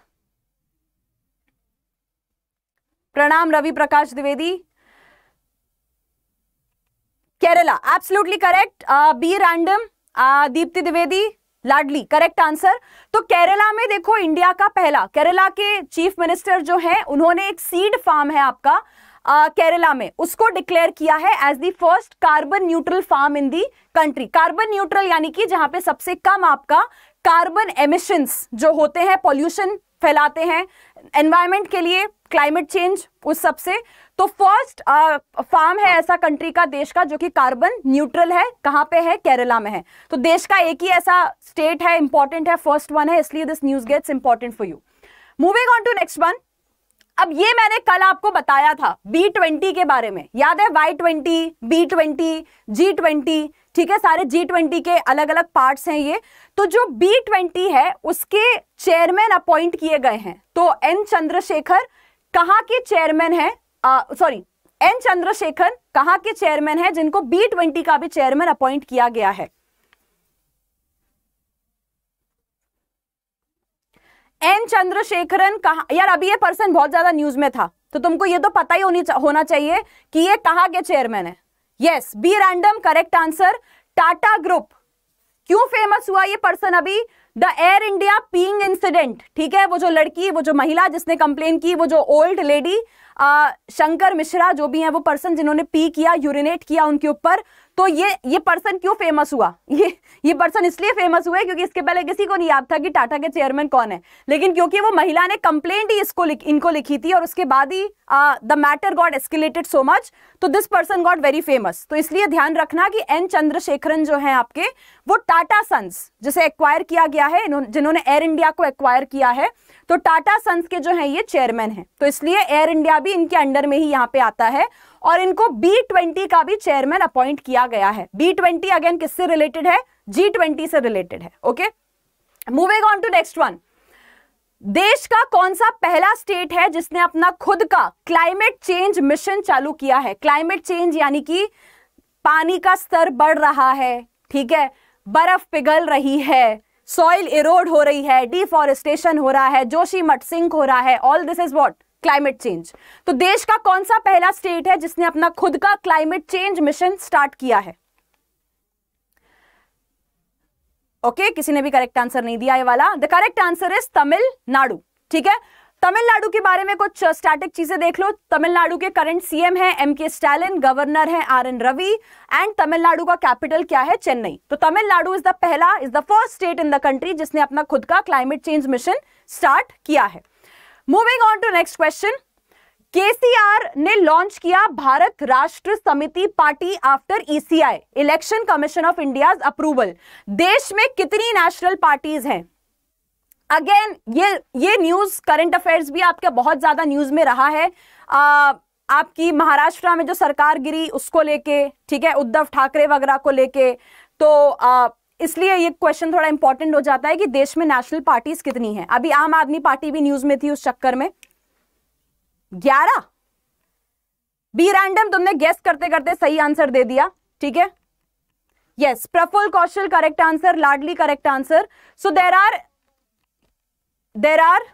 प्रणाम Ravi Prakash Dwivedi Kerala absolutely correct B random Dipti Dwivedi Ladli correct answer तो केरला में देखो इंडिया का पहला केरला के चीफ मिनिस्टर जो है उन्होंने एक सीड फार्म है आपका केरला में उसको डिक्लेयर किया है as the first carbon neutral farm in the country carbon neutral यानी कि जहां पे सबसे कम आपका कार्बन एमिशंस जो होते हैं पॉल्यूशन फैलाते हैं एनवायरमेंट के लिए क्लाइमेट चेंज उस सबसे तो फर्स्ट फार्म है ऐसा कंट्री का देश का जो कि कार्बन न्यूट्रल है कहाँ पे है केरला में है तो देश का एक ही ऐसा स्टेट है इंपॉर्टेंट है फर्स्ट वन है इसलिए this news gets important for you moving on to next one अब ये मैंने कल आपको बताया था बी ट्वेंटी के बारे में याद है Y twenty B twenty G twenty ठीक है सारे जी ट्वेंटी के अलग अलग पार्ट्स हैं ये तो जो बी ट्वेंटी है उसके चेयरमैन अपॉइंट किए गए हैं तो एन चंद्रशेखर कहाँ के चेयरमैन है सॉरी एन चंद्रशेखर कहाँ के चेयरमैन है जिनको बी ट्वेंटी का भी चेयरमैन अपॉइंट किया गया है एन चंद्रशेखरन कहा यार अभी ये पर्सन बहुत ज्यादा न्यूज में था तो तुमको ये तो पता ही होनी चा, होना चाहिए कि ये कहा के चेयरमैन है yes B random correct answer Tata group क्यों फेमस हुआ ये पर्सन अभी the Air India peeing incident ठीक है वो जो लड़की वो जो महिला जिसने कंप्लेन की वो जो ओल्ड लेडी शंकर मिश्रा जो भी है वो पर्सन जिन्होंने पी किया यूरिनेट किया उनके ऊपर तो ये ये पर्सन क्यों फेमस हुआ ये ये पर्सन इसलिए फेमस हुआ है क्योंकि इसके पहले किसी को नहीं याद था कि टाटा के चेयरमैन कौन है लेकिन क्योंकि वो महिला ने कंप्लेंट ही इसको लिख, इनको लिखी थी और उसके बाद ही the matter got escalated so much तो this person got very famous तो इसलिए ध्यान रखना कि एन चंद्रशेखरन जो है आपके वो टाटा सन्स जिसे एक्वायर किया गया है जिन्होंने एयर इंडिया को एक्वायर किया है तो टाटा सन्स के जो है ये चेयरमैन है तो इसलिए एयर इंडिया भी इनके अंडर में ही यहाँ पे आता है और इनको बी ट्वेंटी का भी चेयरमैन अपॉइंट किया गया है बी ट्वेंटी अगेन किससे रिलेटेड है जी ट्वेंटी से रिलेटेड है okay moving on to next one देश का कौन सा पहला स्टेट है जिसने अपना खुद का क्लाइमेट चेंज मिशन चालू किया है क्लाइमेट चेंज यानी कि पानी का स्तर बढ़ रहा है ठीक है बर्फ पिघल रही है सॉइल इरोड हो रही है डिफॉरेस्टेशन हो रहा है जोशी मठ सिंक हो रहा है all this is what climate change तो देश का कौन सा पहला स्टेट है जिसने अपना खुद का क्लाइमेट चेंज मिशन स्टार्ट किया है ओके okay, किसी ने भी करेक्ट आंसर नहीं दिया ये वाला the correct answer is Tamil Nadu ठीक है तमिलनाडु के बारे में कुछ स्टैटिक चीजें देख लो तमिलनाडु के करंट सीएम हैं एम के स्टालिन गवर्नर हैं R N Ravi and Tamil Nadu का कैपिटल क्या है चेन्नई तो तमिलनाडु इज द पहला is the first state in the country जिसने अपना खुद का क्लाइमेट चेंज मिशन स्टार्ट किया है moving on to next question KCR ने लॉन्च किया Bharat Rashtra Samithi party after ECI election commission of India approval देश में कितनी नेशनल पार्टीज हैं अगेन ये ये न्यूज करंट अफेयर्स भी आपके बहुत ज्यादा न्यूज में रहा है आ, आपकी महाराष्ट्र में जो सरकार गिरी उसको लेके ठीक है उद्धव ठाकरे वगैरह को लेके तो आ, इसलिए ये क्वेश्चन थोड़ा इंपॉर्टेंट हो जाता है कि देश में नेशनल पार्टीज कितनी हैं अभी आम आदमी पार्टी भी न्यूज में थी उस चक्कर में ग्यारह बी रैंडम तुमने गेस्ट करते करते सही आंसर दे दिया ठीक है yes Praful Kaushal correct answer Ladli correct answer so there are there are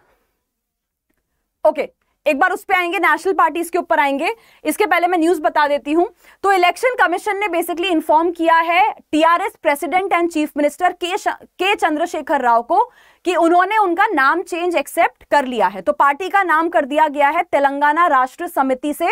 okay एक बार उस पर आएंगे नेशनल पार्टीज के ऊपर आएंगे इसके पहले मैं न्यूज बता देती हूं तो इलेक्शन कमीशन ने बेसिकली इन्फॉर्म किया है TRS president and chief minister के के चंद्रशेखर राव को कि उन्होंने उनका नाम चेंज एक्सेप्ट कर लिया है तो पार्टी का नाम कर दिया गया है तेलंगाना राष्ट्र समिति से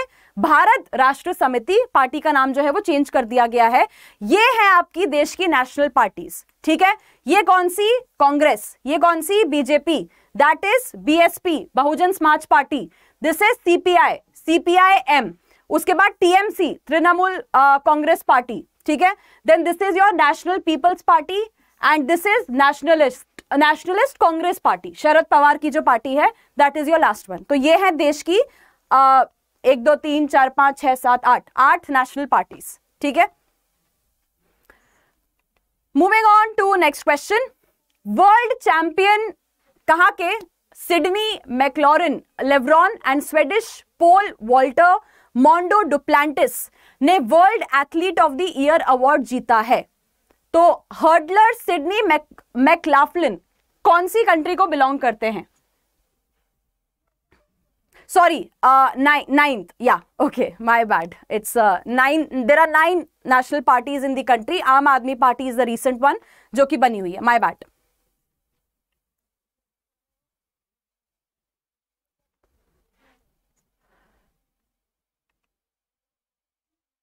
भारत राष्ट्र समिति पार्टी का नाम जो है वो चेंज कर दिया गया है ये है आपकी देश की नेशनल पार्टीज ठीक है ये कौन सी कांग्रेस ये कौन सी BJP that is BSP Bahujan Samaj party this is CPI CPIM उसके बाद टीएमसी तृणमूल कांग्रेस पार्टी ठीक है then this is your national people's party and this is nationalist nationalist Congress party Sharad Pawar की जो पार्टी है that is your last one तो ये है देश की आ, uh, एक दो तीन चार पांच छह सात आठ आठ नेशनल पार्टीज ठीक है moving on to next question world champion कहा के Sydney McLaughlin Levrone and Swedish pole vaulter Mondo Duplantis ने world athlete of the year award जीता है तो हर्डलर सिडनी मैकलाफलिन कौन सी कंट्री को बिलोंग करते हैं सॉरी नाइन्थ या okay my bad it's nine there are nine national parties in the country Aam Aadmi party is the recent one जो कि बनी हुई है my bad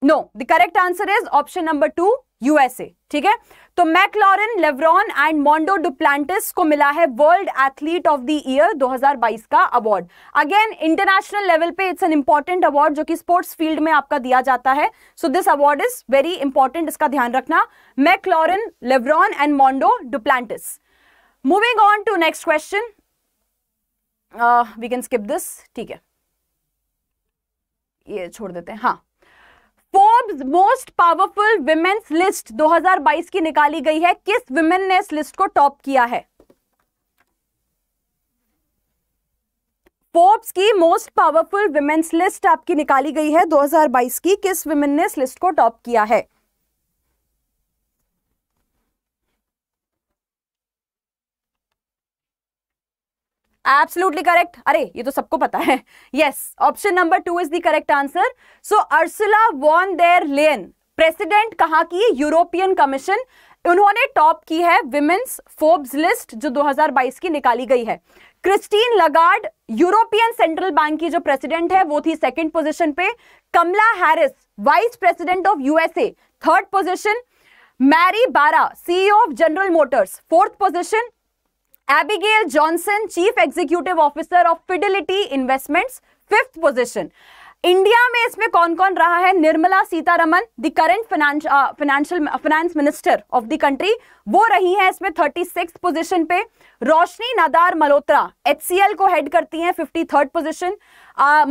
no the correct answer is option number two USA ठीक है तो मैकलॉरन Levrone and Mondo Duplantis को मिला है world athlete of the year 2022 का अवार्ड अगेन इंटरनेशनल लेवल पे इट्स एन इंपॉर्टेंट अवार्ड जो कि स्पोर्ट्स फील्ड में आपका दिया जाता है so this award is very important इसका ध्यान रखना McLaughlin Levrone and Mondo Duplantis moving on to next question we can skip this ठीक है ये छोड़ देते हैं हाँ Forbes most powerful women's list 2022 की निकाली गई है किस विमेन ने इस लिस्ट को टॉप किया है फोर्ब्स की मोस्ट पावरफुल विमेन्स लिस्ट आपकी निकाली गई है 2022 की किस विमेन ने इस लिस्ट को टॉप किया है एब्सोल्युटली करेक्ट अरे ये तो सबको पता है yes option number two is the correct answer so Ursula von der Leyen president कहा की यूरोपियन कमीशन उन्होंने टॉप की है विमेन्स फोर्ब्स लिस्ट जो 2022 की निकाली गई है Christine Lagarde European central bank की जो प्रेसिडेंट है वो थी सेकंड पोजीशन पे Kamala Harris vice president of USA third position Mary Barra CEO of General Motors fourth position Abigail Johnson chief executive officer of Fidelity investment fifth position India में इसमें कौन कौन रहा है Nirmala Sitharaman the current financial finance minister of the country वो रही हैं इसमें थर्टी सिक्स पोजिशन पे रोशनी नदार मल्होत्रा एचसीएल को हेड करती हैं फिफ्टी थर्ड पोजिशन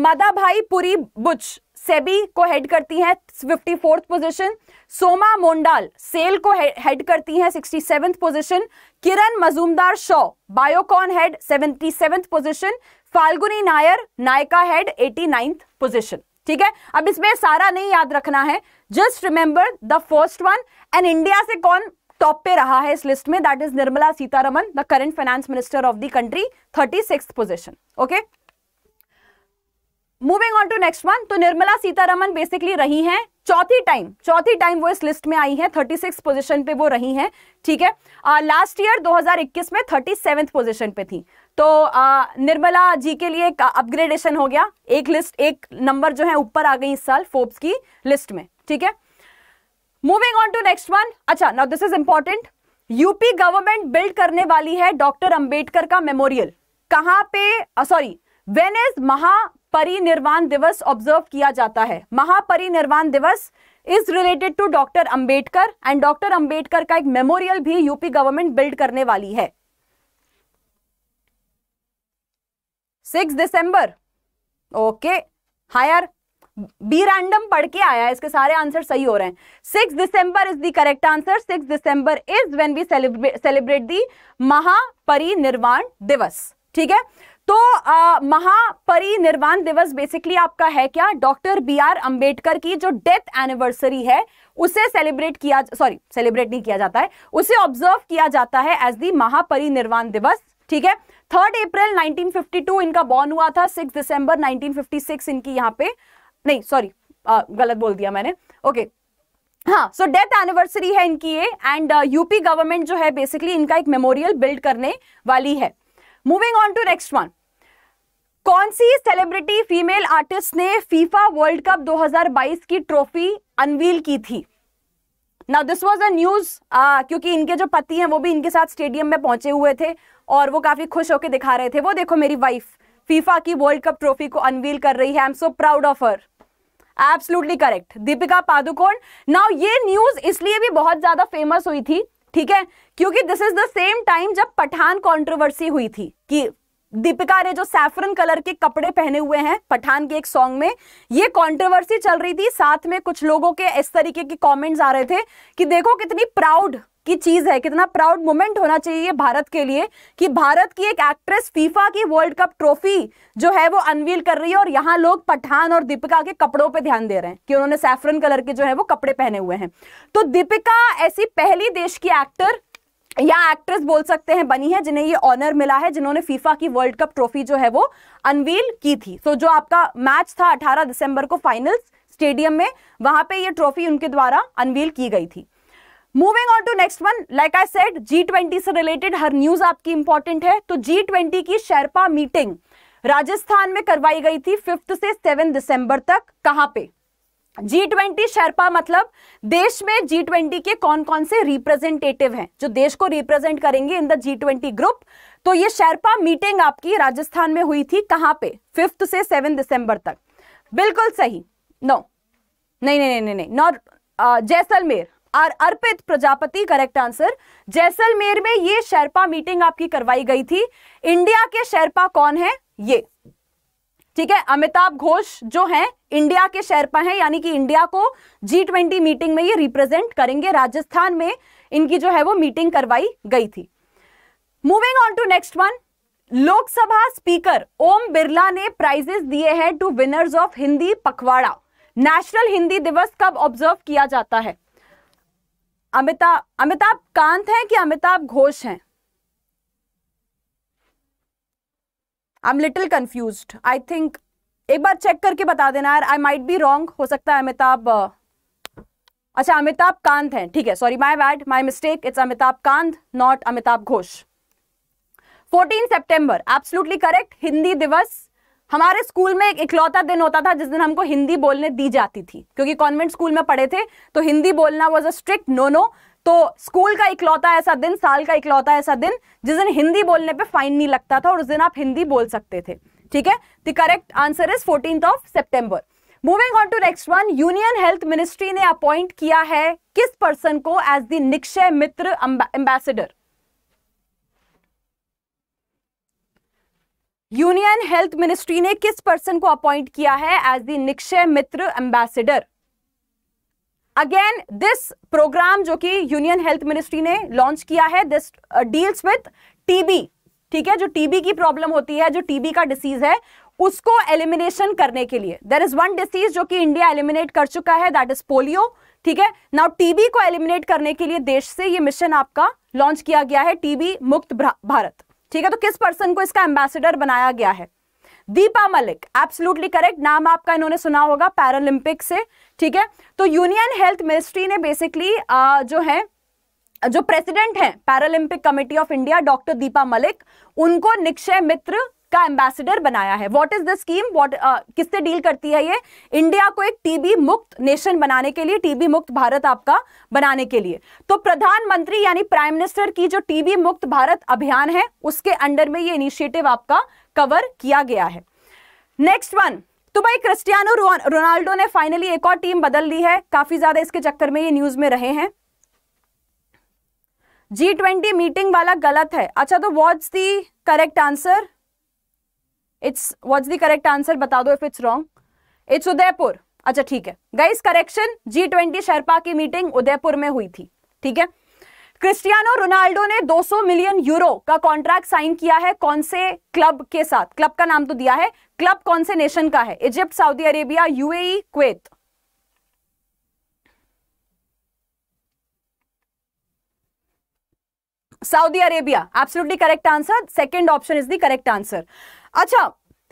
मदा भाई पुरी बुच सेबी को हेड करती हैं fifty fourth position Soma Mondal SAIL को हेड करती हैं sixty seventh position Kiran Mazumdar Shaw Biocon head seventy seventh position Falguni Nayar Nykaa head eighty ninth position ठीक है अब इसमें सारा नहीं याद रखना है just remember the first one and India से कौन टॉप पे रहा है इस लिस्ट में that is Nirmala Sitharaman the current finance minister of the country thirty six position okay moving on to next one तो निर्मला सीतारमन बेसिकली रही हैं चौथी टाइम चौथी टाइम वो इस लिस्ट में आई हैं 36 पोजीशन पे वो रही हैं ठीक है लास्ट ईयर 2021 में थर्टी सेवेंथ पोजिशन पे थी तो आ, निर्मला जी के लिए एक अपग्रेडेशन हो गया एक लिस्ट एक नंबर जो है ऊपर आ गई इस साल फोर्ब्स की लिस्ट में ठीक है moving on to next one अच्छा now this is important UP government build करने वाली है डॉक्टर अंबेडकर का मेमोरियल कहां पे सॉरी वेन इज महा परिनिर्वाण दिवस ऑब्जर्व किया जाता है Mahaparinirvan Diwas is related to doctor Ambedkar and doctor Ambedkar का एक मेमोरियल भी यूपी गवर्नमेंट बिल्ड करने वाली है six December okay higher be random पढ़ के आया इसके सारे आंसर सही हो रहे हैं six December is the correct answer six December is when we celebrate the Mahaparinirvan Diwas ठीक है तो महापरिनिर्वाण दिवस बेसिकली आपका है क्या डॉक्टर बी आर अंबेडकर की जो डेथ एनिवर्सरी है उसे सेलिब्रेट किया सॉरी सेलिब्रेट नहीं किया जाता है उसे ऑब्जर्व किया जाता है एज दी महापरिनिर्वाण दिवस ठीक है थर्ड अप्रैल 1952 इनका बॉर्न हुआ था सिक्स दिसंबर 1956 इनकी यहाँ पे नहीं सॉरी गलत बोल दिया मैंने ओके okay. हाँ सो डेथ एनिवर्सरी है इनकी ये एंड यूपी गवर्नमेंट जो है बेसिकली इनका एक मेमोरियल बिल्ड करने वाली है moving on to next one कौन सी सेलिब्रिटी फीमेल आर्टिस्ट ने फीफा वर्ल्ड कप 2022 की ट्रॉफी अनवील की थी now this was a news क्योंकि इनके जो पति हैं वो भी इनके साथ स्टेडियम में पहुंचे हुए थे और वो काफी खुश होकर दिखा रहे थे वो देखो मेरी वाइफ फीफा की वर्ल्ड कप ट्रॉफी को अनवील कर रही है I am so proud of her absolutely correct Deepika Padukone now ये न्यूज इसलिए भी बहुत ज्यादा फेमस हुई थी ठीक है क्योंकि this is the same time जब पठान कंट्रोवर्सी हुई थी कि दीपिका ने जो सैफरन कलर के कपड़े पहने हुए हैं पठान के एक सॉन्ग में ये कंट्रोवर्सी चल रही थी साथ में कुछ लोगों के इस तरीके के कमेंट्स आ रहे थे कि देखो कितनी प्राउड की चीज है कितना प्राउड मोमेंट होना चाहिए भारत के लिए कि भारत की एक एक्ट्रेस फीफा की वर्ल्ड कप ट्रॉफी जो है वो अनवील कर रही है और यहाँ लोग पठान और दीपिका के कपड़ों पर ध्यान दे रहे हैं कि उन्होंने सैफरन कलर के जो है वो कपड़े पहने हुए हैं तो दीपिका ऐसी पहली देश की एक्टर या एक्ट्रेस बोल सकते हैं बनी है जिन्हें ये ऑनर मिला है जिन्होंने फीफा की वर्ल्ड कप ट्रॉफी जो है वो अनवील की थी सो so, जो आपका मैच था 18 दिसंबर को फाइनल्स स्टेडियम में वहां पे ये ट्रॉफी उनके द्वारा अनवील की गई थी moving on to next one like I said G twenty से रिलेटेड हर न्यूज आपकी इंपॉर्टेंट है तो जी ट्वेंटी की शेरपा मीटिंग राजस्थान में करवाई गई थी फिफ्थ से सेवन दिसंबर तक कहां पे जी ट्वेंटी शेरपा मतलब देश में जी ट्वेंटी के कौन कौन से रिप्रेजेंटेटिव हैं जो देश को रिप्रेजेंट करेंगे in the G twenty group तो ये शेरपा मीटिंग आपकी राजस्थान में हुई थी कहां पे फिफ्थ से सेवन दिसंबर तक बिल्कुल सही नो no. नहीं नहीं नहीं नहीं not Jaisalmer are Arpit Prajapati correct answer Jaisalmer में ये शेरपा मीटिंग आपकी करवाई गई थी इंडिया के शेरपा कौन है ये ठीक है अमिताभ घोष जो हैं इंडिया के शेरपा हैं यानी कि इंडिया को जी ट्वेंटी मीटिंग में ये रिप्रेजेंट करेंगे राजस्थान में इनकी जो है वो मीटिंग करवाई गई थी moving on to next one Lok Sabha speaker Om Birla ने प्राइजेस दिए हैं टू विनर्स ऑफ हिंदी पखवाड़ा नेशनल हिंदी दिवस कब ऑब्जर्व किया जाता है अमिताभ अमिताभ कांत हैं कि अमिताभ घोष हैं I am little confuse I think एक बार चेक करके बता देना यार आई माइट बी रॉन्ग हो सकता है अमिताभ अच्छा अमिताभ कांत हैं ठीक है sorry my bad my mistake it's Amitabh Kant not Amitabh Ghosh 14 सितंबर एब्सोल्युटली करेक्ट हिंदी दिवस हमारे स्कूल में एक इकलौता दिन होता था जिस दिन हमको हिंदी बोलने दी जाती थी क्योंकि कॉन्वेंट स्कूल में पढ़े थे तो हिंदी बोलना was a strict no no तो स्कूल का इकलौता ऐसा दिन साल का इकलौता ऐसा दिन जिस दिन हिंदी बोलने पे फाइन नहीं लगता था और उस दिन आप हिंदी बोल सकते थे ठीक है the correct answer is fourteen of September moving on to next one union health ministry ने अपॉइंट किया है किस पर्सन को as the Nikshay Mitra ambassador union health ministry ने किस पर्सन को अपॉइंट किया है as the Nikshay Mitra ambassador again this programme जो कि यूनियन हेल्थ मिनिस्ट्री ने लॉन्च किया है दिस डील्स विथ टीबी ठीक है जो टीबी की प्रॉब्लम होती है जो टीबी का डिसीज है उसको एलिमिनेशन करने के लिए देर इज वन डिसीज जो कि इंडिया एलिमिनेट कर चुका है दैट इज पोलियो ठीक है नाउ टीबी को एलिमिनेट करने के लिए देश से ये मिशन आपका लॉन्च किया गया है टीबी मुक्त भारत ठीक है तो किस पर्सन को इसका एम्बेसडर बनाया गया है दीपा मलिक एब्सोल्युटली करेक्ट नाम आपका इन्होंने सुना होगा पैरालंपिक से ठीक है तो यूनियन हेल्थ मिनिस्ट्री ने बेसिकली जो है जो प्रेसिडेंट है Paralympic committee of India doctor Deepa Malik उनको निक्षय मित्र का एम्बेसिडर बनाया है what is the scheme what किससे डील करती है ये इंडिया को एक टीबी मुक्त नेशन बनाने के लिए टीबी मुक्त भारत आपका बनाने के लिए तो प्रधानमंत्री यानी प्राइम मिनिस्टर की जो टीबी मुक्त भारत अभियान है उसके अंडर में ये इनिशिएटिव आपका कवर किया गया है नेक्स्ट वन तो भाई क्रिस्टियानो रोनाल्डो ने फाइनली एक और टीम बदल ली है काफी ज्यादा इसके चक्कर में ये न्यूज में रहे हैं जी ट्वेंटी मीटिंग वाला गलत है अच्छा तो what's the correct answer it's what's the correct answer बता दो if it's wrong it's Udaipur अच्छा ठीक है guys correction G twenty sherpa की मीटिंग उदयपुर में हुई थी ठीक है क्रिस्टियानो रोनाल्डो ने 200 मिलियन यूरो का कॉन्ट्रैक्ट साइन किया है कौन से क्लब के साथ क्लब का नाम तो दिया है क्लब कौन से नेशन का है Egypt Saudi Arabia UAE Kuwait Saudi Arabia absolutely correct answer second option is the correct answer अच्छा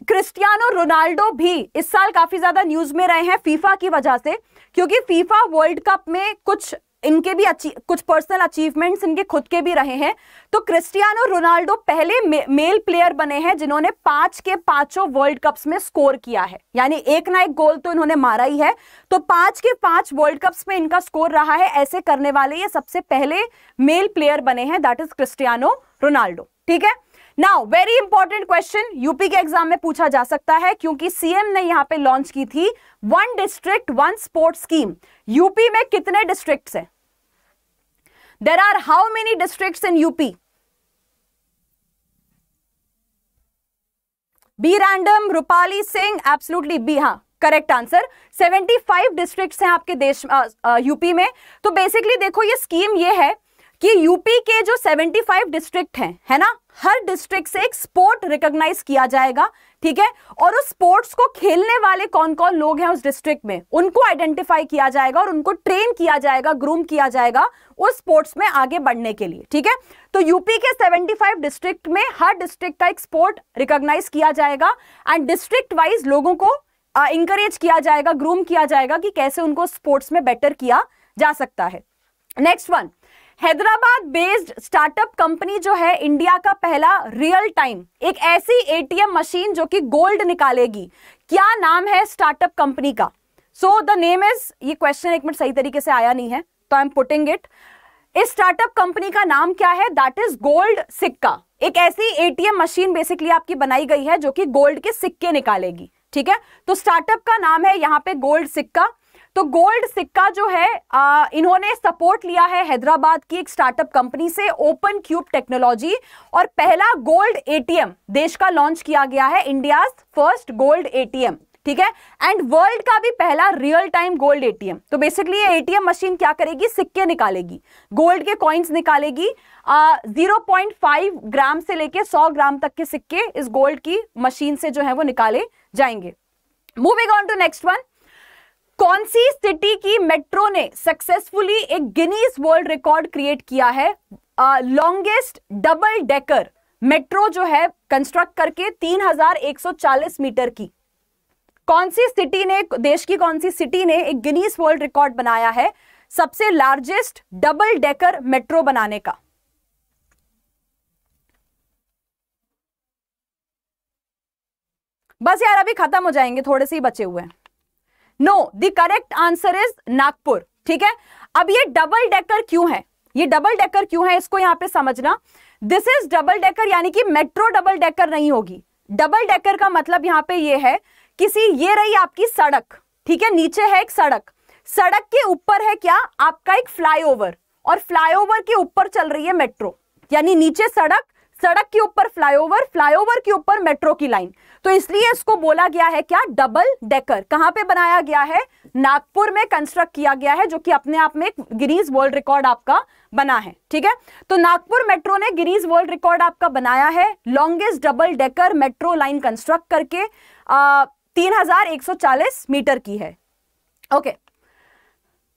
क्रिस्टियानो रोनाल्डो भी इस साल काफी ज्यादा न्यूज में रहे हैं फीफा की वजह से क्योंकि फीफा वर्ल्ड कप में कुछ इनके भी कुछ पर्सनल अचीवमेंट्स इनके खुद के भी रहे हैं तो क्रिस्टियानो रोनाल्डो पहले मे, मेल प्लेयर बने हैं जिन्होंने पांच के पांचों वर्ल्ड कप्स में स्कोर किया है यानी एक ना एक गोल तो इन्होंने मारा ही है तो पांच के पांच वर्ल्ड कप्स में इनका स्कोर रहा है ऐसे करने वाले ये सबसे पहले मेल प्लेयर बने हैं दैट इज क्रिस्टियानो रोनाल्डो ठीक है now very important question UP के एग्जाम में पूछा जा सकता है क्योंकि सीएम ने यहां पे लॉन्च की थी one district one sport scheme UP में कितने डिस्ट्रिक्ट है there are how many district in UP B random Rupali Singh absolutely B हाँ करेक्ट आंसर 75 डिस्ट्रिक्ट्स हैं आपके देश यूपी में तो बेसिकली देखो ये स्कीम ये है कि यूपी के जो 75 डिस्ट्रिक्ट हैं है ना हर डिस्ट्रिक्ट से एक स्पोर्ट रिकॉग्नाइज किया जाएगा ठीक है और उस स्पोर्ट्स को खेलने वाले कौन कौन लोग हैं उस डिस्ट्रिक्ट में उनको आइडेंटिफाई किया जाएगा और उनको ट्रेन किया जाएगा ग्रूम किया जाएगा उस स्पोर्ट्स में आगे बढ़ने के लिए ठीक है तो यूपी के 75 डिस्ट्रिक्ट में हर डिस्ट्रिक्ट का एक स्पोर्ट रिकॉग्नाइज किया जाएगा एंड डिस्ट्रिक्ट वाइज लोगों को इंकरेज uh, किया जाएगा ग्रूम किया जाएगा कि कैसे उनको स्पोर्ट्स में बेटर किया जा सकता है next one Hyderabad based startup company जो है इंडिया का पहला रियल टाइम एक ऐसी एटीएम मशीन जो कि गोल्ड निकालेगी क्या नाम है स्टार्टअप कंपनी का सो द नेम इज ये क्वेश्चन एक मिनट सही तरीके से आया नहीं है तो आई एम पुटिंग इट इस स्टार्टअप कंपनी का नाम क्या है दैट इज गोल्ड सिक्का एक ऐसी एटीएम मशीन बेसिकली आपकी बनाई गई है जो कि गोल्ड के सिक्के निकालेगी ठीक है तो स्टार्टअप का नाम है यहाँ पे गोल्ड सिक्का तो गोल्ड सिक्का जो है आ, इन्होंने सपोर्ट लिया है हैदराबाद की एक स्टार्टअप कंपनी से ओपन क्यूब टेक्नोलॉजी और पहला गोल्ड एटीएम देश का लॉन्च किया गया है इंडिया फर्स्ट गोल्ड एटीएम ठीक है एंड वर्ल्ड का भी पहला रियल टाइम गोल्ड एटीएम तो बेसिकली ये एटीएम मशीन क्या करेगी सिक्के निकालेगी गोल्ड के कॉइन्स निकालेगी जीरो पॉइंट फाइव ग्राम से लेके सौ ग्राम तक के सिक्के इस गोल्ड की मशीन से जो है वो निकाले जाएंगे moving on to next one कौन सी सिटी की मेट्रो ने सक्सेसफुली एक गिनीज वर्ल्ड रिकॉर्ड क्रिएट किया है लॉन्गेस्ट डबल डेकर मेट्रो जो है कंस्ट्रक्ट करके 3140 मीटर की कौन सी सिटी ने देश की कौन सी सिटी ने एक गिनीज वर्ल्ड रिकॉर्ड बनाया है सबसे लार्जेस्ट डबल डेकर मेट्रो बनाने का बस यार अभी खत्म हो जाएंगे थोड़े से ही बचे हुए हैं no the correct answer is Nagpur ठीक है अब ये डबल डेकर क्यों है ये डबल डेकर क्यों है इसको यहां पे समझना दिस इज डबल डेकर यानी कि मेट्रो डबल डेकर नहीं होगी डबल डेकर का मतलब यहां पे ये है किसी ये रही आपकी सड़क ठीक है नीचे है एक सड़क सड़क के ऊपर है क्या आपका एक फ्लाईओवर और फ्लाईओवर के ऊपर चल रही है मेट्रो यानी नीचे सड़क सड़क के ऊपर फ्लाईओवर फ्लाईओवर के ऊपर मेट्रो की लाइन तो इसलिए इसको बोला गया है क्या डबल डेकर कहां पे बनाया गया है नागपुर में कंस्ट्रक्ट किया गया है जो कि अपने आप में गिरीज वर्ल्ड रिकॉर्ड आपका बना है ठीक है तो नागपुर मेट्रो ने गिरीज वर्ल्ड रिकॉर्ड आपका बनाया है longest double decker metro line construct करके तीन हजार एक सौ चालीस मीटर की है okay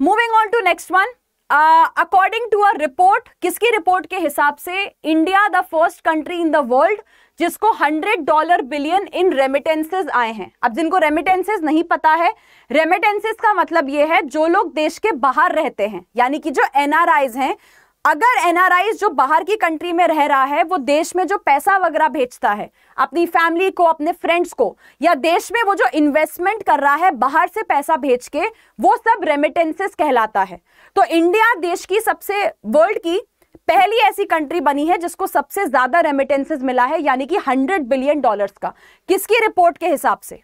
moving on to next one according to a report किसकी रिपोर्ट के हिसाब से India the first country in the world जिसको 100 डॉलर बिलियन इन रेमिटेंसेस आए हैं अब जिनको रेमिटेंसेस नहीं पता है रेमिटेंसेस का मतलब ये है जो लोग देश के बाहर रहते हैं यानी कि जो एनआरआईज हैं अगर आईज जो बाहर की कंट्री में रह रहा है वो देश में जो पैसा वगैरह भेजता है अपनी फैमिली को अपने फ्रेंड्स को या देश में वो जो इन्वेस्टमेंट कर रहा है बाहर से पैसा भेज के वो सब रेमिटेंसेस कहलाता है तो इंडिया देश की सबसे वर्ल्ड की पहली ऐसी कंट्री बनी है जिसको सबसे ज्यादा रेमिटेंसेस मिला है यानी कि हंड्रेड बिलियन डॉलर्स का किसकी रिपोर्ट के हिसाब से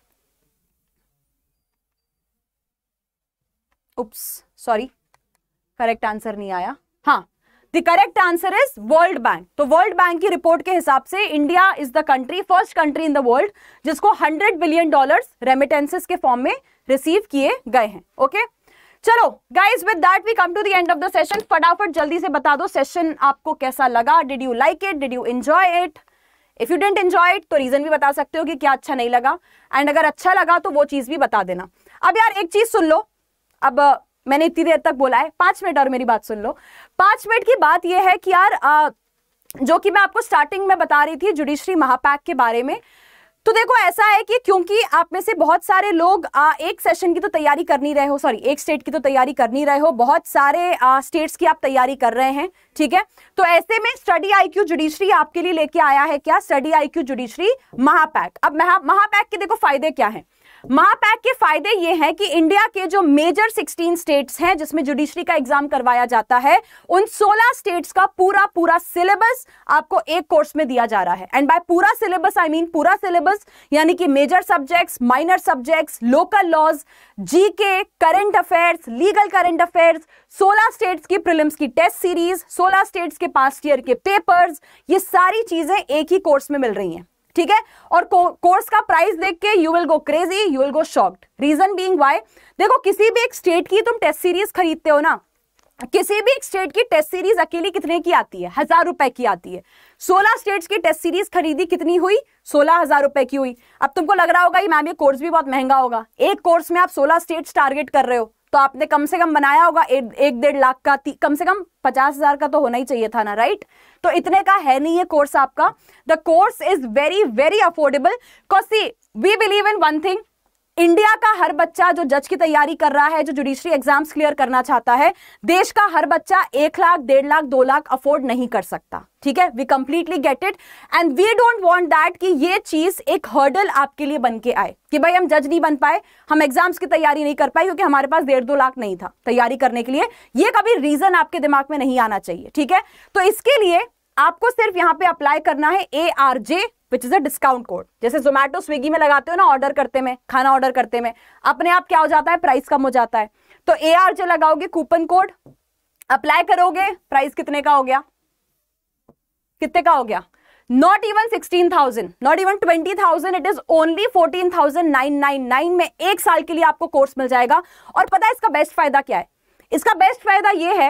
उप्स सॉरी करेक्ट आंसर नहीं आया हाँ the correct answer is World Bank तो वर्ल्ड बैंक की रिपोर्ट के हिसाब से India is the country first country in the world जिसको हंड्रेड बिलियन डॉलर रेमिटेंसेस के फॉर्म में रिसीव किए गए हैं ओके okay? चलो guys with that we come to the end of the session फटाफट जल्दी से बता दो सेशन आपको कैसा लगा did you like it did you enjoy it if you didn't enjoy it तो रीजन भी बता सकते हो कि क्या अच्छा नहीं लगा एंड अगर अच्छा लगा तो वो चीज भी बता देना अब यार एक चीज सुन लो अब मैंने इतनी देर तक बोला है पांच मिनट और मेरी बात सुन लो पांच मिनट की बात यह है कि यार आ, जो कि मैं आपको स्टार्टिंग में बता रही थी जुडिशरी महापैक के बारे में तो देखो ऐसा है कि क्योंकि आप में से बहुत सारे लोग आ, एक सेशन की तो तैयारी कर नहीं रहे हो सॉरी एक स्टेट की तो तैयारी कर नहीं रहे हो बहुत सारे आ, स्टेट्स की आप तैयारी कर रहे हैं ठीक है तो ऐसे में स्टडी आईक्यू जुडिशरी आपके लिए लेके आया है क्या स्टडी आईक्यू जुडिशरी महापैक अब महा महापैक के देखो फायदे क्या है महापैक के फायदे ये हैं कि इंडिया के जो मेजर 16 स्टेट्स हैं जिसमें जुडिशरी का एग्जाम करवाया जाता है उन 16 स्टेट्स का पूरा पूरा सिलेबस आपको एक कोर्स में दिया जा रहा है एंड बाय पूरा सिलेबस आई मीन पूरा सिलेबस यानी कि major subjects minor subjects local laws G K current affairs legal current affairs सोलह स्टेट्स की प्रिलिम्स की टेस्ट सीरीज सोलह स्टेट्स के पास्ट ईयर के पेपर्स ये सारी चीजें एक ही कोर्स में मिल रही हैं ठीक है और को, कोर्स का प्राइस देख के you will go crazy you will go shocked reason being why देखो किसी भी एक स्टेट की तुम टेस्ट सीरीज खरीदते हो ना किसी भी एक स्टेट की टेस्ट सीरीज अकेली कितने की आती है हजार रुपए की आती है सोलह स्टेट्स की टेस्ट सीरीज खरीदी कितनी हुई सोलह हजार रुपए की हुई अब तुमको लग रहा होगा ये मैम ये कोर्स भी बहुत महंगा होगा एक कोर्स में आप सोलह स्टेट्स टारगेट कर रहे हो तो आपने कम से कम बनाया होगा एक, एक डेढ़ लाख का कम से कम पचास हजार का तो होना ही चाहिए था ना राइट तो इतने का है नहीं ये कोर्स आपका the course is very very affordable cause see we believe in one thing India का हर बच्चा जो जज की तैयारी कर रहा है जो जुडिशरी एग्जाम्स क्लियर करना चाहता है देश का हर बच्चा एक लाख डेढ़ लाख दो लाख अफोर्ड नहीं कर सकता ठीक है we completely get it and we don't want that कि ये चीज एक हर्डल आपके लिए बन के आए कि भाई हम जज नहीं बन पाए हम एग्जाम्स की तैयारी नहीं कर पाए क्योंकि हमारे पास डेढ़ दो लाख नहीं था तैयारी करने के लिए ये कभी रीजन आपके दिमाग में नहीं आना चाहिए ठीक है तो इसके लिए आपको सिर्फ यहाँ पे अप्लाई करना है A R J which is a discount code जैसे जोमेटो स्विगी में लगाते हो ना ऑर्डर करते में खाना ऑर्डर करते में अपने आप क्या हो जाता है प्राइस कम हो जाता है तो ए आर जो लगाओगे कूपन कोड अप्लाई करोगे प्राइस कितने का हो गया कितने का हो गया not even sixteen thousand not even twenty thousand it is only fourteen thousand nine nine nine में एक साल के लिए आपको कोर्स मिल जाएगा और पता है इसका बेस्ट फायदा क्या है इसका बेस्ट फायदा यह है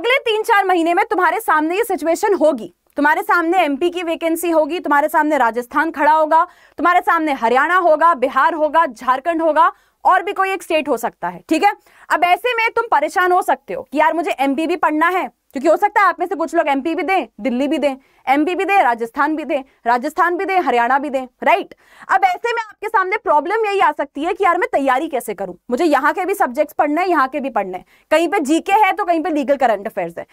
अगले तीन चार महीने में तुम्हारे सामने ये सिचुएशन होगी तुम्हारे सामने एमपी की वैकेंसी होगी तुम्हारे सामने राजस्थान खड़ा होगा तुम्हारे सामने हरियाणा होगा बिहार होगा झारखंड होगा और भी कोई एक स्टेट हो सकता है ठीक है अब ऐसे में तुम परेशान हो सकते हो कि यार मुझे एमपी भी पढ़ना है क्योंकि हो सकता है आप में से कुछ लोग एमपी भी दें दिल्ली भी दें एमपी भी दें राजस्थान भी दें राजस्थान भी दें हरियाणा भी दें राइट अब ऐसे में आपके सामने प्रॉब्लम यही आ सकती है कि यार मैं तैयारी कैसे करूं मुझे यहाँ के भी सब्जेक्ट्स पढ़ने हैं यहाँ के भी पढ़ने हैं कहीं पे जीके है तो कहीं पे लीगल करंट अफेयर्स है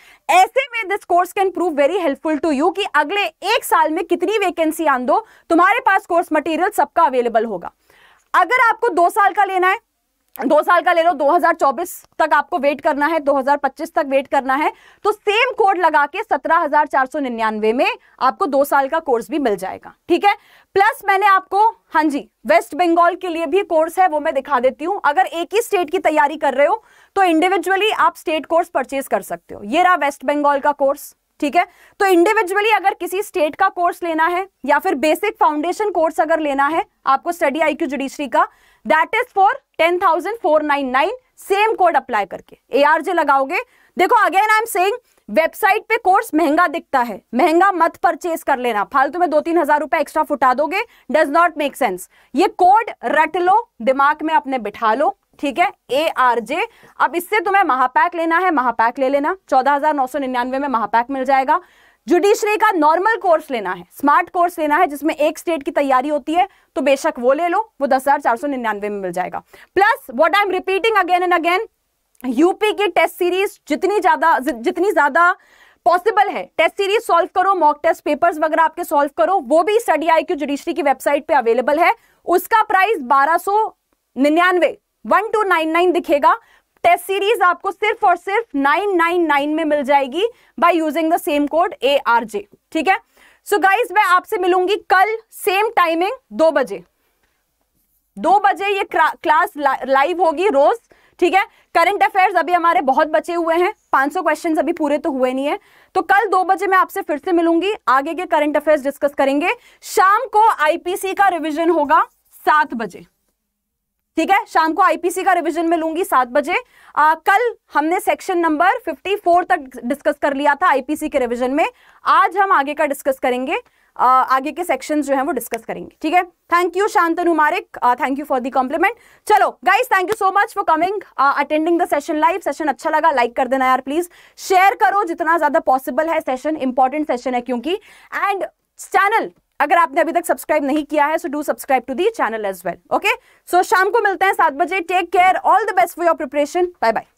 ऐसे में this course can prove very helpful to you की अगले एक साल में कितनी वैकेंसी आंदो तुम्हारे पास कोर्स मटेरियल सबका अवेलेबल होगा अगर आपको दो साल का लेना है दो साल का ले लो 2024 तक आपको वेट करना है 2025 तक वेट करना है तो सेम कोड लगा के सत्रह में आपको दो साल का कोर्स भी मिल जाएगा ठीक है प्लस मैंने आपको हाँ जी वेस्ट बंगाल के लिए भी कोर्स है वो मैं दिखा देती हूं अगर एक ही स्टेट की तैयारी कर रहे हो तो इंडिविजुअली आप स्टेट कोर्स परचेज कर सकते हो ये रहा वेस्ट बंगाल का कोर्स ठीक है तो इंडिविजुअली अगर किसी स्टेट का कोर्स लेना है या फिर बेसिक फाउंडेशन कोर्स अगर लेना है आपको स्टडी आईक्यू क्यू का that is for ten thousand four nine nine same code apply करके ए आर जे लगाओगे देखो again I am saying website पे कोर्स महंगा दिखता है महंगा मत परचेज कर लेना फालतू में दो तीन हजार रुपए एक्स्ट्रा फुटा दोगे डज नॉट मेक सेंस ये कोड रट लो दिमाग में अपने बिठा लो ठीक है ए आर जे अब इससे तुम्हें महापैक लेना है महापैक ले लेना चौदह हजार नौ सौ निन्यानवे में महापैक मिल जाएगा जुडिशरी का नॉर्मल कोर्स लेना है स्मार्ट कोर्स लेना है जिसमें एक स्टेट की तैयारी होती है तो बेशक वो ले लो वो दस हजार चार सौ निन्यानवे में मिल जाएगा plus what I am repeating again and again UP की टेस्ट सीरीज जितनी ज्यादा जितनी ज्यादा पॉसिबल है टेस्ट सीरीज सॉल्व करो मॉक टेस्ट पेपर्स वगैरह आपके सॉल्व करो वो भी स्टडी आई क्यू जुडिशरी की वेबसाइट पे अवेलेबल है उसका प्राइस बारह सौ निन्यानवे वन टू नाइन नाइन दिखेगा टेस्ट सीरीज आपको सिर्फ और सिर्फ 999 में मिल जाएगी by using the same code A R J ठीक है सो so गाइज मैं आपसे मिलूंगी कल सेम टाइमिंग दो बजे दो बजे ये क्लास ला, लाइव होगी रोज ठीक है करंट अफेयर्स अभी हमारे बहुत बचे हुए हैं 500 क्वेश्चंस अभी पूरे तो हुए नहीं है तो कल दो बजे मैं आपसे फिर से मिलूंगी आगे के करंट अफेयर्स डिस्कस करेंगे शाम को आईपीसी का रिवीजन होगा सात बजे ठीक है शाम को आईपीसी का रिवीजन में लूंगी सात बजे आ, कल हमने सेक्शन नंबर 54 तक डिस्कस कर लिया था आईपीसी के रिवीजन में आज हम आगे का डिस्कस करेंगे आ, आगे के सेक्शंस जो हैं वो डिस्कस करेंगे ठीक है thank you Shantanu Marik thank you for the compliment चलो guys thank you so much for coming attending the session live session अच्छा लगा लाइक कर देना यार प्लीज शेयर करो जितना ज्यादा पॉसिबल है सेशन इंपॉर्टेंट सेशन है क्योंकि एंड चैनल अगर आपने अभी तक सब्सक्राइब नहीं किया है so do subscribe to the channel as well okay so शाम को मिलते हैं सात बजे take care all the best for your preparation bye bye